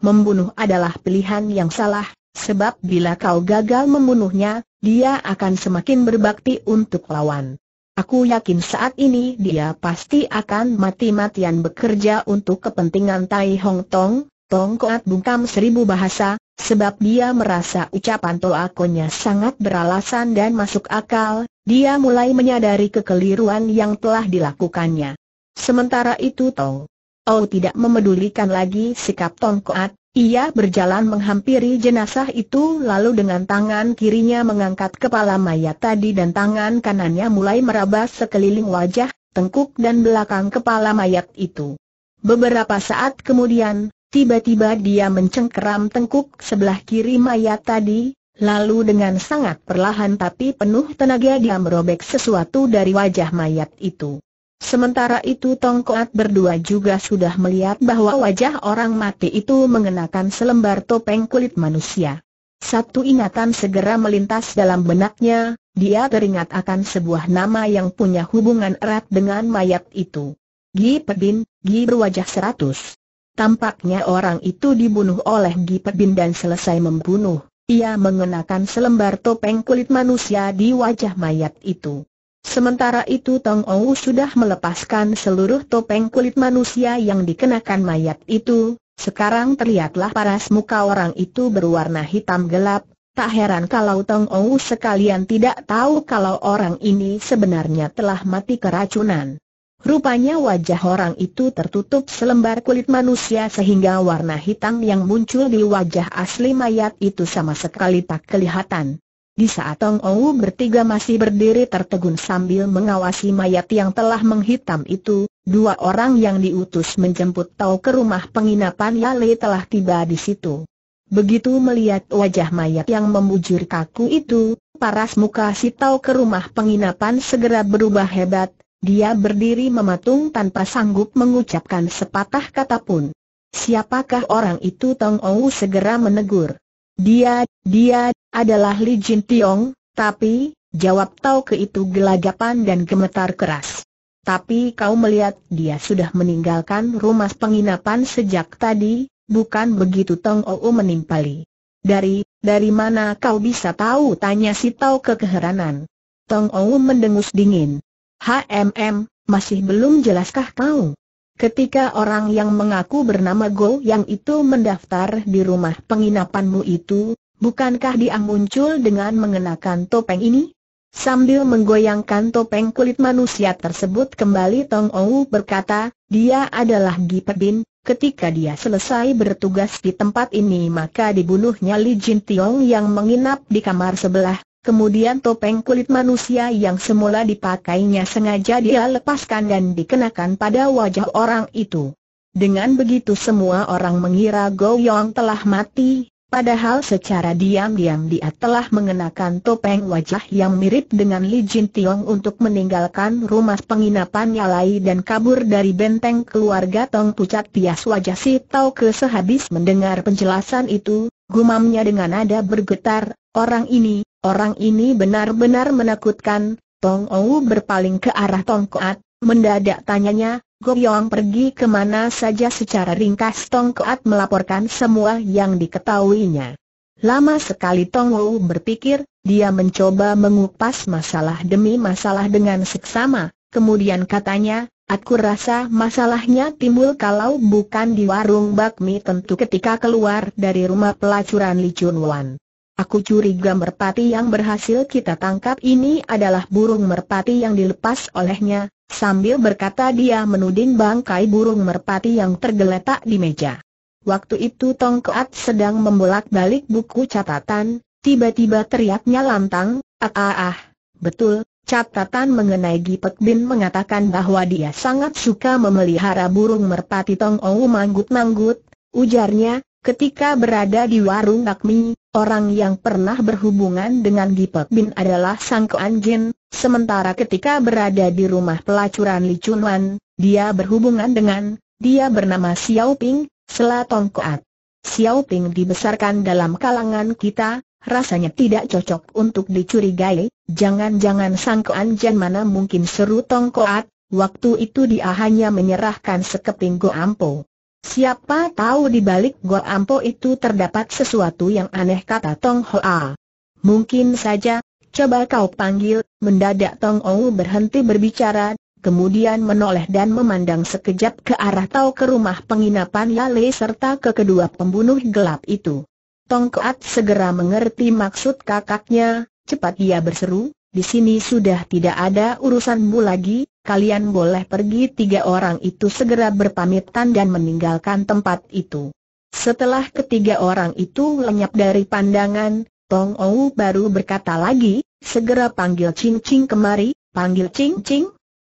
membunuh adalah pilihan yang salah, sebab bila kau gagal membunuhnya, dia akan semakin berbakti untuk lawan. Aku yakin saat ini dia pasti akan mati-matian bekerja untuk kepentingan Tai Hong Tong, Tong Koat bungkam seribu bahasa, sebab dia merasa ucapan toakonya sangat beralasan dan masuk akal, dia mulai menyadari kekeliruan yang telah dilakukannya. Sementara itu Tong Oh tidak memedulikan lagi sikap Tong Koat, ia berjalan menghampiri jenazah itu lalu dengan tangan kirinya mengangkat kepala mayat tadi dan tangan kanannya mulai meraba sekeliling wajah, tengkuk dan belakang kepala mayat itu. Beberapa saat kemudian, tiba-tiba dia mencengkeram tengkuk sebelah kiri mayat tadi, Lalu dengan sangat perlahan tapi penuh tenaga dia merobek sesuatu dari wajah mayat itu. Sementara itu Tongkoat berdua juga sudah melihat bahwa wajah orang mati itu mengenakan selembar topeng kulit manusia. Satu ingatan segera melintas dalam benaknya, dia teringat akan sebuah nama yang punya hubungan erat dengan mayat itu. Gi Pebin, Gi berwajah seratus. Tampaknya orang itu dibunuh oleh Gi Pebin dan selesai membunuh. Ia mengenakan selembar topeng kulit manusia di wajah mayat itu. Sementara itu Tong Ou sudah melepaskan seluruh topeng kulit manusia yang dikenakan mayat itu, sekarang terlihatlah paras muka orang itu berwarna hitam gelap, tak heran kalau Tong Ou sekalian tidak tahu kalau orang ini sebenarnya telah mati keracunan. Rupanya wajah orang itu tertutup selembar kulit manusia sehingga warna hitam yang muncul di wajah asli mayat itu sama sekali tak kelihatan. Di saat Tong Ou bertiga masih berdiri tertegun sambil mengawasi mayat yang telah menghitam itu, dua orang yang diutus menjemput Tau ke rumah penginapan Yale telah tiba di situ. Begitu melihat wajah mayat yang membujur kaku itu, paras muka si Tau ke rumah penginapan segera berubah hebat, dia berdiri mematung tanpa sanggup mengucapkan sepatah kata pun. Siapakah orang itu Tong Ou segera menegur. Dia, dia, adalah Li Jin Tiong, tapi, jawab Tau Ke itu gelagapan dan gemetar keras. Tapi kau melihat dia sudah meninggalkan rumah penginapan sejak tadi, bukan begitu Tong Ou menimpali. Dari, dari mana kau bisa tahu? Tanya si Tau ke keheranan. Tong Ou mendengus dingin. HMM, masih belum jelaskah kau? Ketika orang yang mengaku bernama Go yang itu mendaftar di rumah penginapanmu itu, bukankah dia muncul dengan mengenakan topeng ini? Sambil menggoyangkan topeng kulit manusia tersebut kembali Tong Ou berkata, dia adalah Gi Bin. ketika dia selesai bertugas di tempat ini maka dibunuhnya Li Jin Tiong yang menginap di kamar sebelah, Kemudian topeng kulit manusia yang semula dipakainya sengaja dia lepaskan dan dikenakan pada wajah orang itu. Dengan begitu semua orang mengira Yong telah mati, padahal secara diam-diam dia telah mengenakan topeng wajah yang mirip dengan Li Jin Tiong untuk meninggalkan rumah penginapannya Yalai dan kabur dari benteng keluarga Tong Pucat Pias wajah si Tau ke sehabis mendengar penjelasan itu, gumamnya dengan nada bergetar, orang ini, Orang ini benar-benar menakutkan, Tong Ou berpaling ke arah Tong Koat, mendadak tanyanya, Yong pergi kemana saja secara ringkas Tong Koat melaporkan semua yang diketahuinya. Lama sekali Tong Ou berpikir, dia mencoba mengupas masalah demi masalah dengan seksama, kemudian katanya, aku rasa masalahnya timbul kalau bukan di warung bakmi tentu ketika keluar dari rumah pelacuran Li Chun Wan. Aku curiga merpati yang berhasil kita tangkap ini adalah burung merpati yang dilepas olehnya, sambil berkata dia menuding bangkai burung merpati yang tergeletak di meja. Waktu itu Tong Keat sedang membolak-balik buku catatan, tiba-tiba teriaknya lantang, ah ah ah, betul, catatan mengenai Gipek Bin mengatakan bahwa dia sangat suka memelihara burung merpati Tong Ou manggut-manggut, ujarnya, ketika berada di warung bakmi, Orang yang pernah berhubungan dengan Gipek Bin adalah Sang Kuan Jin, sementara ketika berada di rumah pelacuran Li Wan, dia berhubungan dengan, dia bernama Xiao Ping, Selatong Koat. Xiao Ping dibesarkan dalam kalangan kita, rasanya tidak cocok untuk dicurigai, jangan-jangan Sang Kuan Jin mana mungkin seru Tong Koat, waktu itu dia hanya menyerahkan sekeping Goampo. Siapa tahu di balik gol Ampo itu terdapat sesuatu yang aneh kata Tong Hoa. Mungkin saja, coba kau panggil, mendadak Tong Ou berhenti berbicara, kemudian menoleh dan memandang sekejap ke arah tau ke rumah penginapan Yale serta ke kedua pembunuh gelap itu. Tong Koat segera mengerti maksud kakaknya, cepat ia berseru, di sini sudah tidak ada urusanmu lagi, kalian boleh pergi tiga orang itu segera berpamitan dan meninggalkan tempat itu. Setelah ketiga orang itu lenyap dari pandangan, Tong Ou baru berkata lagi, segera panggil Ching Ching kemari, panggil Ching Ching.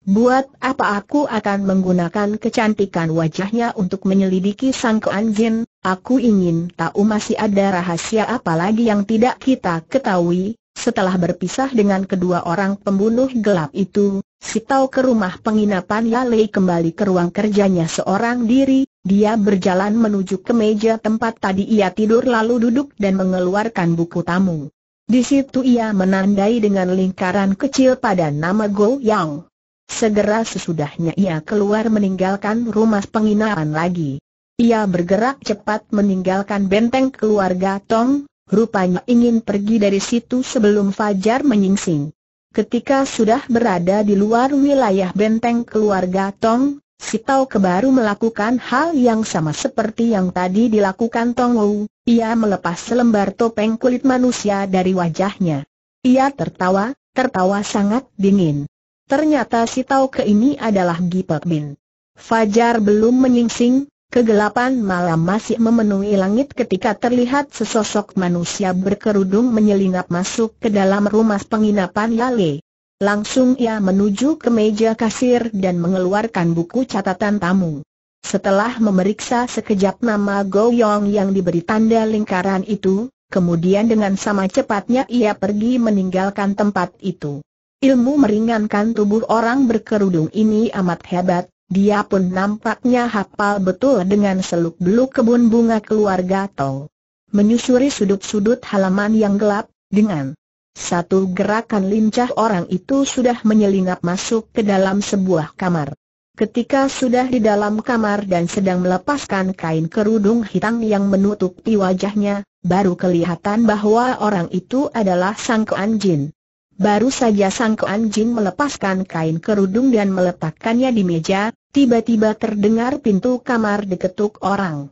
Buat apa aku akan menggunakan kecantikan wajahnya untuk menyelidiki sang Jin, aku ingin tahu masih ada rahasia apa lagi yang tidak kita ketahui, setelah berpisah dengan kedua orang pembunuh gelap itu, Si tahu ke rumah penginapan Yalei kembali ke ruang kerjanya seorang diri, dia berjalan menuju ke meja tempat tadi ia tidur lalu duduk dan mengeluarkan buku tamu. Di situ ia menandai dengan lingkaran kecil pada nama Go Yang. Segera sesudahnya ia keluar meninggalkan rumah penginapan lagi. Ia bergerak cepat meninggalkan benteng keluarga Tong, rupanya ingin pergi dari situ sebelum Fajar menyingsing. Ketika sudah berada di luar wilayah benteng keluarga Tong, si Tau Kebaru melakukan hal yang sama seperti yang tadi dilakukan Tong Wu. Ia melepas selembar topeng kulit manusia dari wajahnya. Ia tertawa, tertawa sangat dingin. Ternyata si Tau Ke ini adalah Gipek Bin. Fajar belum menyingsing, Kegelapan malam masih memenuhi langit ketika terlihat sesosok manusia berkerudung menyelinap masuk ke dalam rumah penginapan Yale. Langsung ia menuju ke meja kasir dan mengeluarkan buku catatan tamu. Setelah memeriksa sekejap nama Yong yang diberi tanda lingkaran itu, kemudian dengan sama cepatnya ia pergi meninggalkan tempat itu. Ilmu meringankan tubuh orang berkerudung ini amat hebat, dia pun nampaknya hafal betul dengan seluk-beluk kebun bunga keluarga Tong. Menyusuri sudut-sudut halaman yang gelap, dengan satu gerakan lincah orang itu sudah menyelinap masuk ke dalam sebuah kamar. Ketika sudah di dalam kamar dan sedang melepaskan kain kerudung hitam yang menutupi wajahnya, baru kelihatan bahwa orang itu adalah Sang keanjin. Baru saja Sang Kuan Jin melepaskan kain kerudung dan meletakkannya di meja, tiba-tiba terdengar pintu kamar diketuk orang.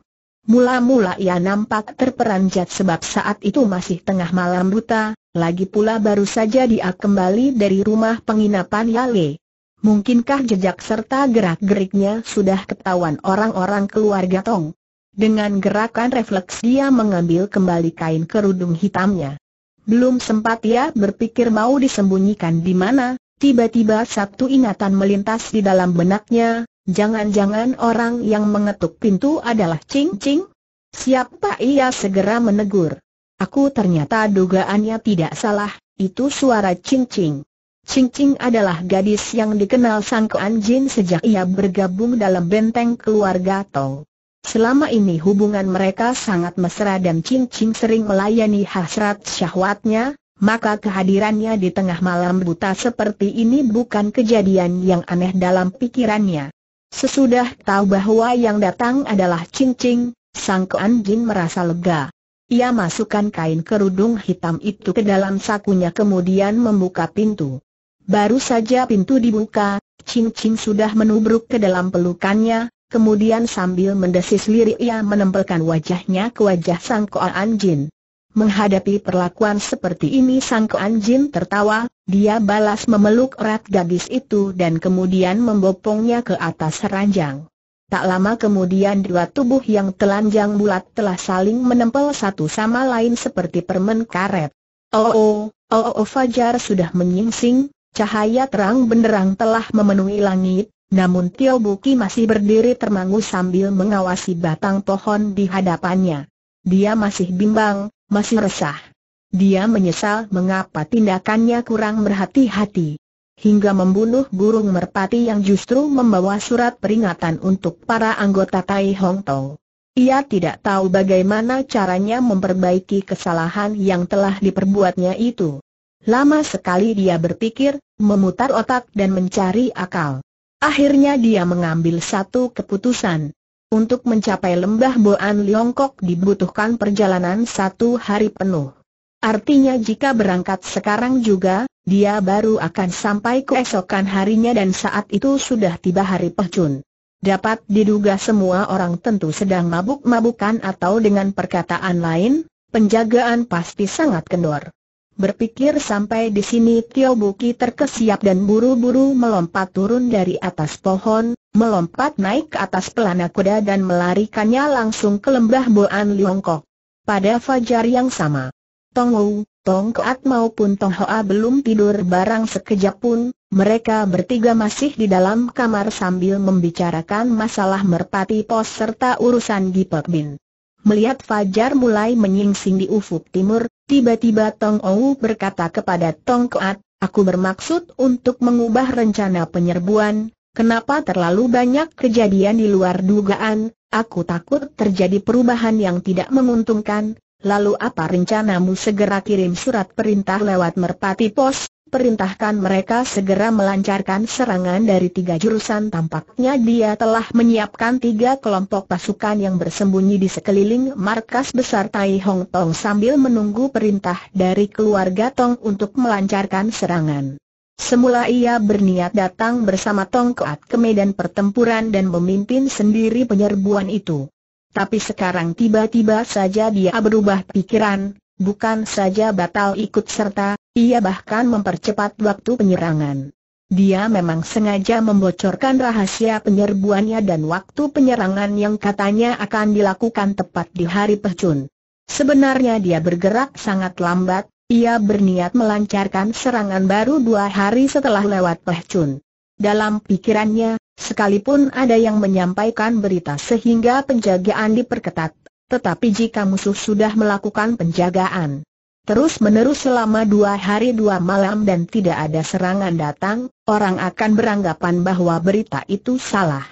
Mula-mula ia nampak terperanjat sebab saat itu masih tengah malam buta, lagi pula baru saja dia kembali dari rumah penginapan Yale. Mungkinkah jejak serta gerak-geriknya sudah ketahuan orang-orang keluarga Tong? Dengan gerakan refleks dia mengambil kembali kain kerudung hitamnya. Belum sempat ia berpikir mau disembunyikan di mana, tiba-tiba satu ingatan melintas di dalam benaknya, jangan-jangan orang yang mengetuk pintu adalah Ching Ching? Siapa ia segera menegur. Aku ternyata dugaannya tidak salah, itu suara Ching Ching. Ching Ching adalah gadis yang dikenal Sang keanjin sejak ia bergabung dalam benteng keluarga Tong. Selama ini hubungan mereka sangat mesra dan Ching Ching sering melayani hasrat syahwatnya, maka kehadirannya di tengah malam buta seperti ini bukan kejadian yang aneh dalam pikirannya. Sesudah tahu bahwa yang datang adalah Ching Ching, Sang Kuan Jin merasa lega. Ia masukkan kain kerudung hitam itu ke dalam sakunya kemudian membuka pintu. Baru saja pintu dibuka, Ching Ching sudah menubruk ke dalam pelukannya, kemudian sambil mendesis lirik ia menempelkan wajahnya ke wajah Sang Koan Jin. Menghadapi perlakuan seperti ini Sang Koan Jin tertawa, dia balas memeluk erat gadis itu dan kemudian membopongnya ke atas ranjang. Tak lama kemudian dua tubuh yang telanjang bulat telah saling menempel satu sama lain seperti permen karet. Oh oh, oh, oh Fajar sudah menyingsing, cahaya terang benderang telah memenuhi langit, namun Tio Buki masih berdiri termangu sambil mengawasi batang pohon di hadapannya. Dia masih bimbang, masih resah. Dia menyesal mengapa tindakannya kurang berhati-hati. Hingga membunuh burung merpati yang justru membawa surat peringatan untuk para anggota Tai Hong Tau. Ia tidak tahu bagaimana caranya memperbaiki kesalahan yang telah diperbuatnya itu. Lama sekali dia berpikir, memutar otak dan mencari akal. Akhirnya dia mengambil satu keputusan. Untuk mencapai lembah Boan Liongkok dibutuhkan perjalanan satu hari penuh. Artinya jika berangkat sekarang juga, dia baru akan sampai keesokan harinya dan saat itu sudah tiba hari Pehjun. Dapat diduga semua orang tentu sedang mabuk-mabukan atau dengan perkataan lain, penjagaan pasti sangat kendor. Berpikir sampai di sini Tio Buki terkesiap dan buru-buru melompat turun dari atas pohon, melompat naik ke atas pelana kuda dan melarikannya langsung ke lembah Boan Liongkok. Pada fajar yang sama, Tong Wu, Tong Keat maupun Tong Hoa belum tidur barang sekejap pun, mereka bertiga masih di dalam kamar sambil membicarakan masalah merpati pos serta urusan Gipek Bin. Melihat Fajar mulai menyingsing di ufuk timur, tiba-tiba Tong Ou berkata kepada Tong Koat, aku bermaksud untuk mengubah rencana penyerbuan, kenapa terlalu banyak kejadian di luar dugaan, aku takut terjadi perubahan yang tidak menguntungkan, lalu apa rencanamu segera kirim surat perintah lewat merpati pos, perintahkan mereka segera melancarkan serangan dari tiga jurusan tampaknya dia telah menyiapkan tiga kelompok pasukan yang bersembunyi di sekeliling markas besar Tai Hong Tong sambil menunggu perintah dari keluarga Tong untuk melancarkan serangan. Semula ia berniat datang bersama Tong Koat ke medan pertempuran dan memimpin sendiri penyerbuan itu. Tapi sekarang tiba-tiba saja dia berubah pikiran, bukan saja batal ikut serta, ia bahkan mempercepat waktu penyerangan. Dia memang sengaja membocorkan rahasia penyerbuannya dan waktu penyerangan yang katanya akan dilakukan tepat di hari pecun. Sebenarnya dia bergerak sangat lambat, ia berniat melancarkan serangan baru dua hari setelah lewat pecun. Dalam pikirannya, sekalipun ada yang menyampaikan berita sehingga penjagaan diperketat, tetapi jika musuh sudah melakukan penjagaan terus-menerus selama dua hari dua malam dan tidak ada serangan datang, orang akan beranggapan bahwa berita itu salah.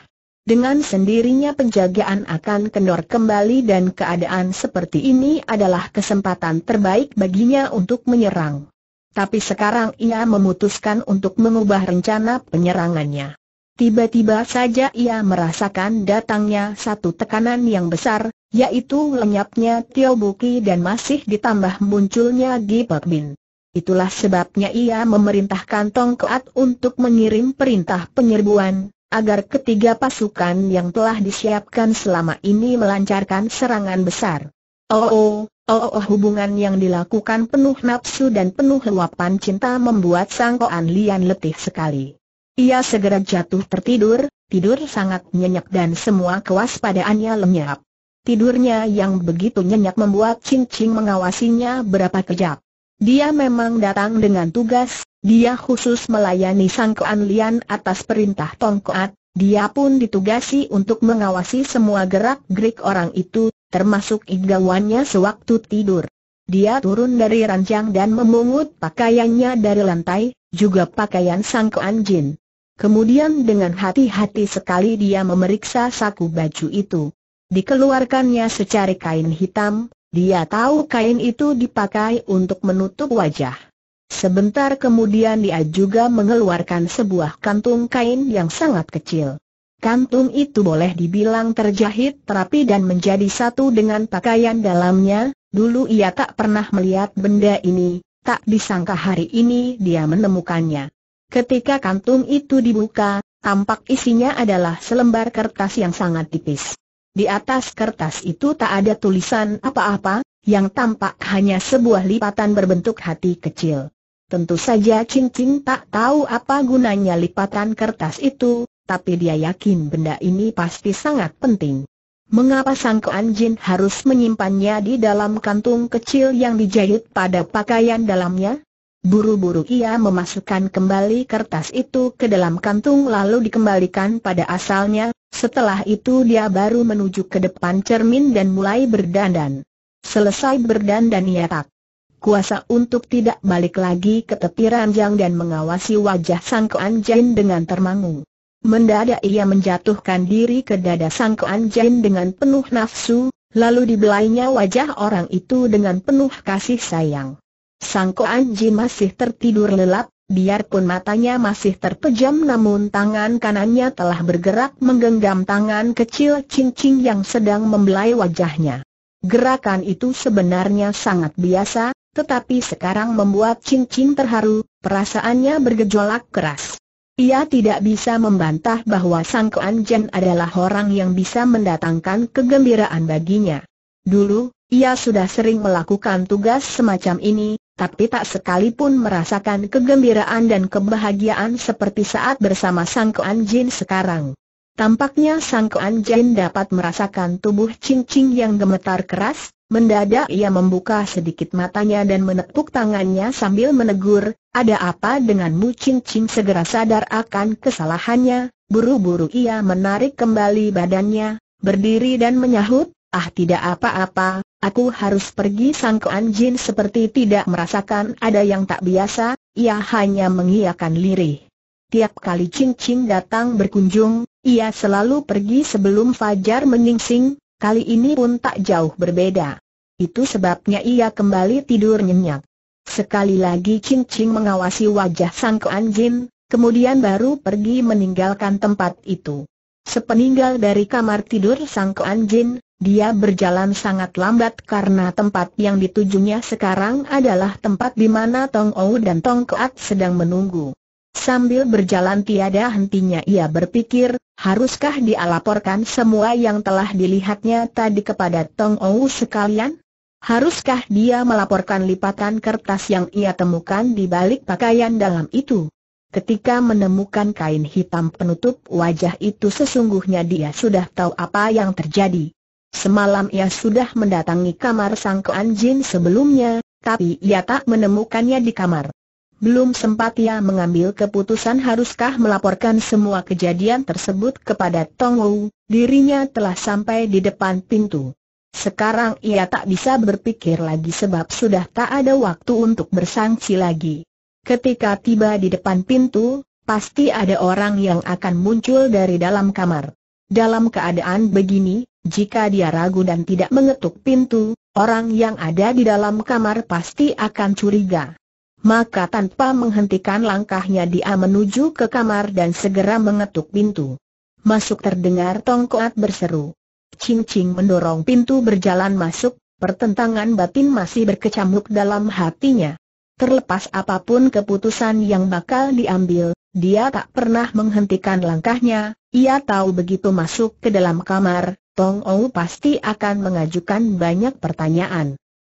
Dengan sendirinya penjagaan akan kendor kembali dan keadaan seperti ini adalah kesempatan terbaik baginya untuk menyerang. Tapi sekarang ia memutuskan untuk mengubah rencana penyerangannya. Tiba-tiba saja ia merasakan datangnya satu tekanan yang besar, yaitu lenyapnya Tio Buki dan masih ditambah munculnya Gi Pek Bin. Itulah sebabnya ia memerintahkan Tong Keat untuk mengirim perintah penyerbuan, agar ketiga pasukan yang telah disiapkan selama ini melancarkan serangan besar. Oh, oh, oh, oh hubungan yang dilakukan penuh nafsu dan penuh luapan cinta membuat Sang Koan Lian letih sekali. Ia segera jatuh tertidur, tidur sangat nyenyak dan semua kewaspadaannya lenyap. Tidurnya yang begitu nyenyak membuat Ching Ching mengawasinya berapa kejap. Dia memang datang dengan tugas, dia khusus melayani Sang Kuan Lian atas perintah Tong Kuat, dia pun ditugasi untuk mengawasi semua gerak-gerik orang itu, termasuk igawannya sewaktu tidur. Dia turun dari ranjang dan memungut pakaiannya dari lantai, juga pakaian Sang Kuan Jin. Kemudian dengan hati-hati sekali dia memeriksa saku baju itu. Dikeluarkannya secari kain hitam, dia tahu kain itu dipakai untuk menutup wajah. Sebentar kemudian dia juga mengeluarkan sebuah kantung kain yang sangat kecil. Kantung itu boleh dibilang terjahit terapi dan menjadi satu dengan pakaian dalamnya, dulu ia tak pernah melihat benda ini, tak disangka hari ini dia menemukannya. Ketika kantung itu dibuka, tampak isinya adalah selembar kertas yang sangat tipis. Di atas kertas itu tak ada tulisan apa-apa, yang tampak hanya sebuah lipatan berbentuk hati kecil. Tentu saja Cincin tak tahu apa gunanya lipatan kertas itu, tapi dia yakin benda ini pasti sangat penting. Mengapa Sang Kuan Jin harus menyimpannya di dalam kantung kecil yang dijahit pada pakaian dalamnya? Buru-buru ia memasukkan kembali kertas itu ke dalam kantung lalu dikembalikan pada asalnya, setelah itu dia baru menuju ke depan cermin dan mulai berdandan. Selesai berdandan ia tak kuasa untuk tidak balik lagi ke tepi ranjang dan mengawasi wajah Sang Kuan Jin dengan termangu. Mendadak ia menjatuhkan diri ke dada Sang Kuan Jin dengan penuh nafsu, lalu dibelainya wajah orang itu dengan penuh kasih sayang. Sang Koanji masih tertidur lelap, biarpun matanya masih terpejam namun tangan kanannya telah bergerak menggenggam tangan kecil cincin yang sedang membelai wajahnya. Gerakan itu sebenarnya sangat biasa, tetapi sekarang membuat cincin terharu, perasaannya bergejolak keras. Ia tidak bisa membantah bahwa Sang Koanjen adalah orang yang bisa mendatangkan kegembiraan baginya. Dulu, ia sudah sering melakukan tugas semacam ini, tapi tak sekalipun merasakan kegembiraan dan kebahagiaan seperti saat bersama Sang Kuan Jin sekarang. Tampaknya Sang Kuan Jin dapat merasakan tubuh cincin yang gemetar keras, mendadak ia membuka sedikit matanya dan menepuk tangannya sambil menegur, ada apa denganmu cincin segera sadar akan kesalahannya, buru-buru ia menarik kembali badannya, berdiri dan menyahut, ah tidak apa-apa, Aku harus pergi sangkaan Jin seperti tidak merasakan ada yang tak biasa, ia hanya mengiakan lirih. Tiap kali Ching Ching datang berkunjung, ia selalu pergi sebelum Fajar menyingsing, kali ini pun tak jauh berbeda. Itu sebabnya ia kembali tidur nyenyak. Sekali lagi Ching Ching mengawasi wajah Sangkaan Jin, kemudian baru pergi meninggalkan tempat itu. Sepeninggal dari kamar tidur Sang Kuan Jin, dia berjalan sangat lambat karena tempat yang ditujunya sekarang adalah tempat di mana Tong Ou dan Tong Keat sedang menunggu. Sambil berjalan tiada hentinya ia berpikir, haruskah dia laporkan semua yang telah dilihatnya tadi kepada Tong Ou sekalian? Haruskah dia melaporkan lipatan kertas yang ia temukan di balik pakaian dalam itu? Ketika menemukan kain hitam penutup wajah itu sesungguhnya dia sudah tahu apa yang terjadi. Semalam ia sudah mendatangi kamar sang keanjin sebelumnya, tapi ia tak menemukannya di kamar. Belum sempat ia mengambil keputusan haruskah melaporkan semua kejadian tersebut kepada Tong Wu, dirinya telah sampai di depan pintu. Sekarang ia tak bisa berpikir lagi sebab sudah tak ada waktu untuk bersangsi lagi. Ketika tiba di depan pintu, pasti ada orang yang akan muncul dari dalam kamar. Dalam keadaan begini, jika dia ragu dan tidak mengetuk pintu, orang yang ada di dalam kamar pasti akan curiga. Maka tanpa menghentikan langkahnya dia menuju ke kamar dan segera mengetuk pintu. Masuk terdengar tongkoat berseru. Cing Cing mendorong pintu berjalan masuk, pertentangan batin masih berkecamuk dalam hatinya. Terlepas apapun keputusan yang bakal diambil, dia tak pernah menghentikan langkahnya, ia tahu begitu masuk ke dalam kamar, Tong Ou pasti akan mengajukan banyak pertanyaan.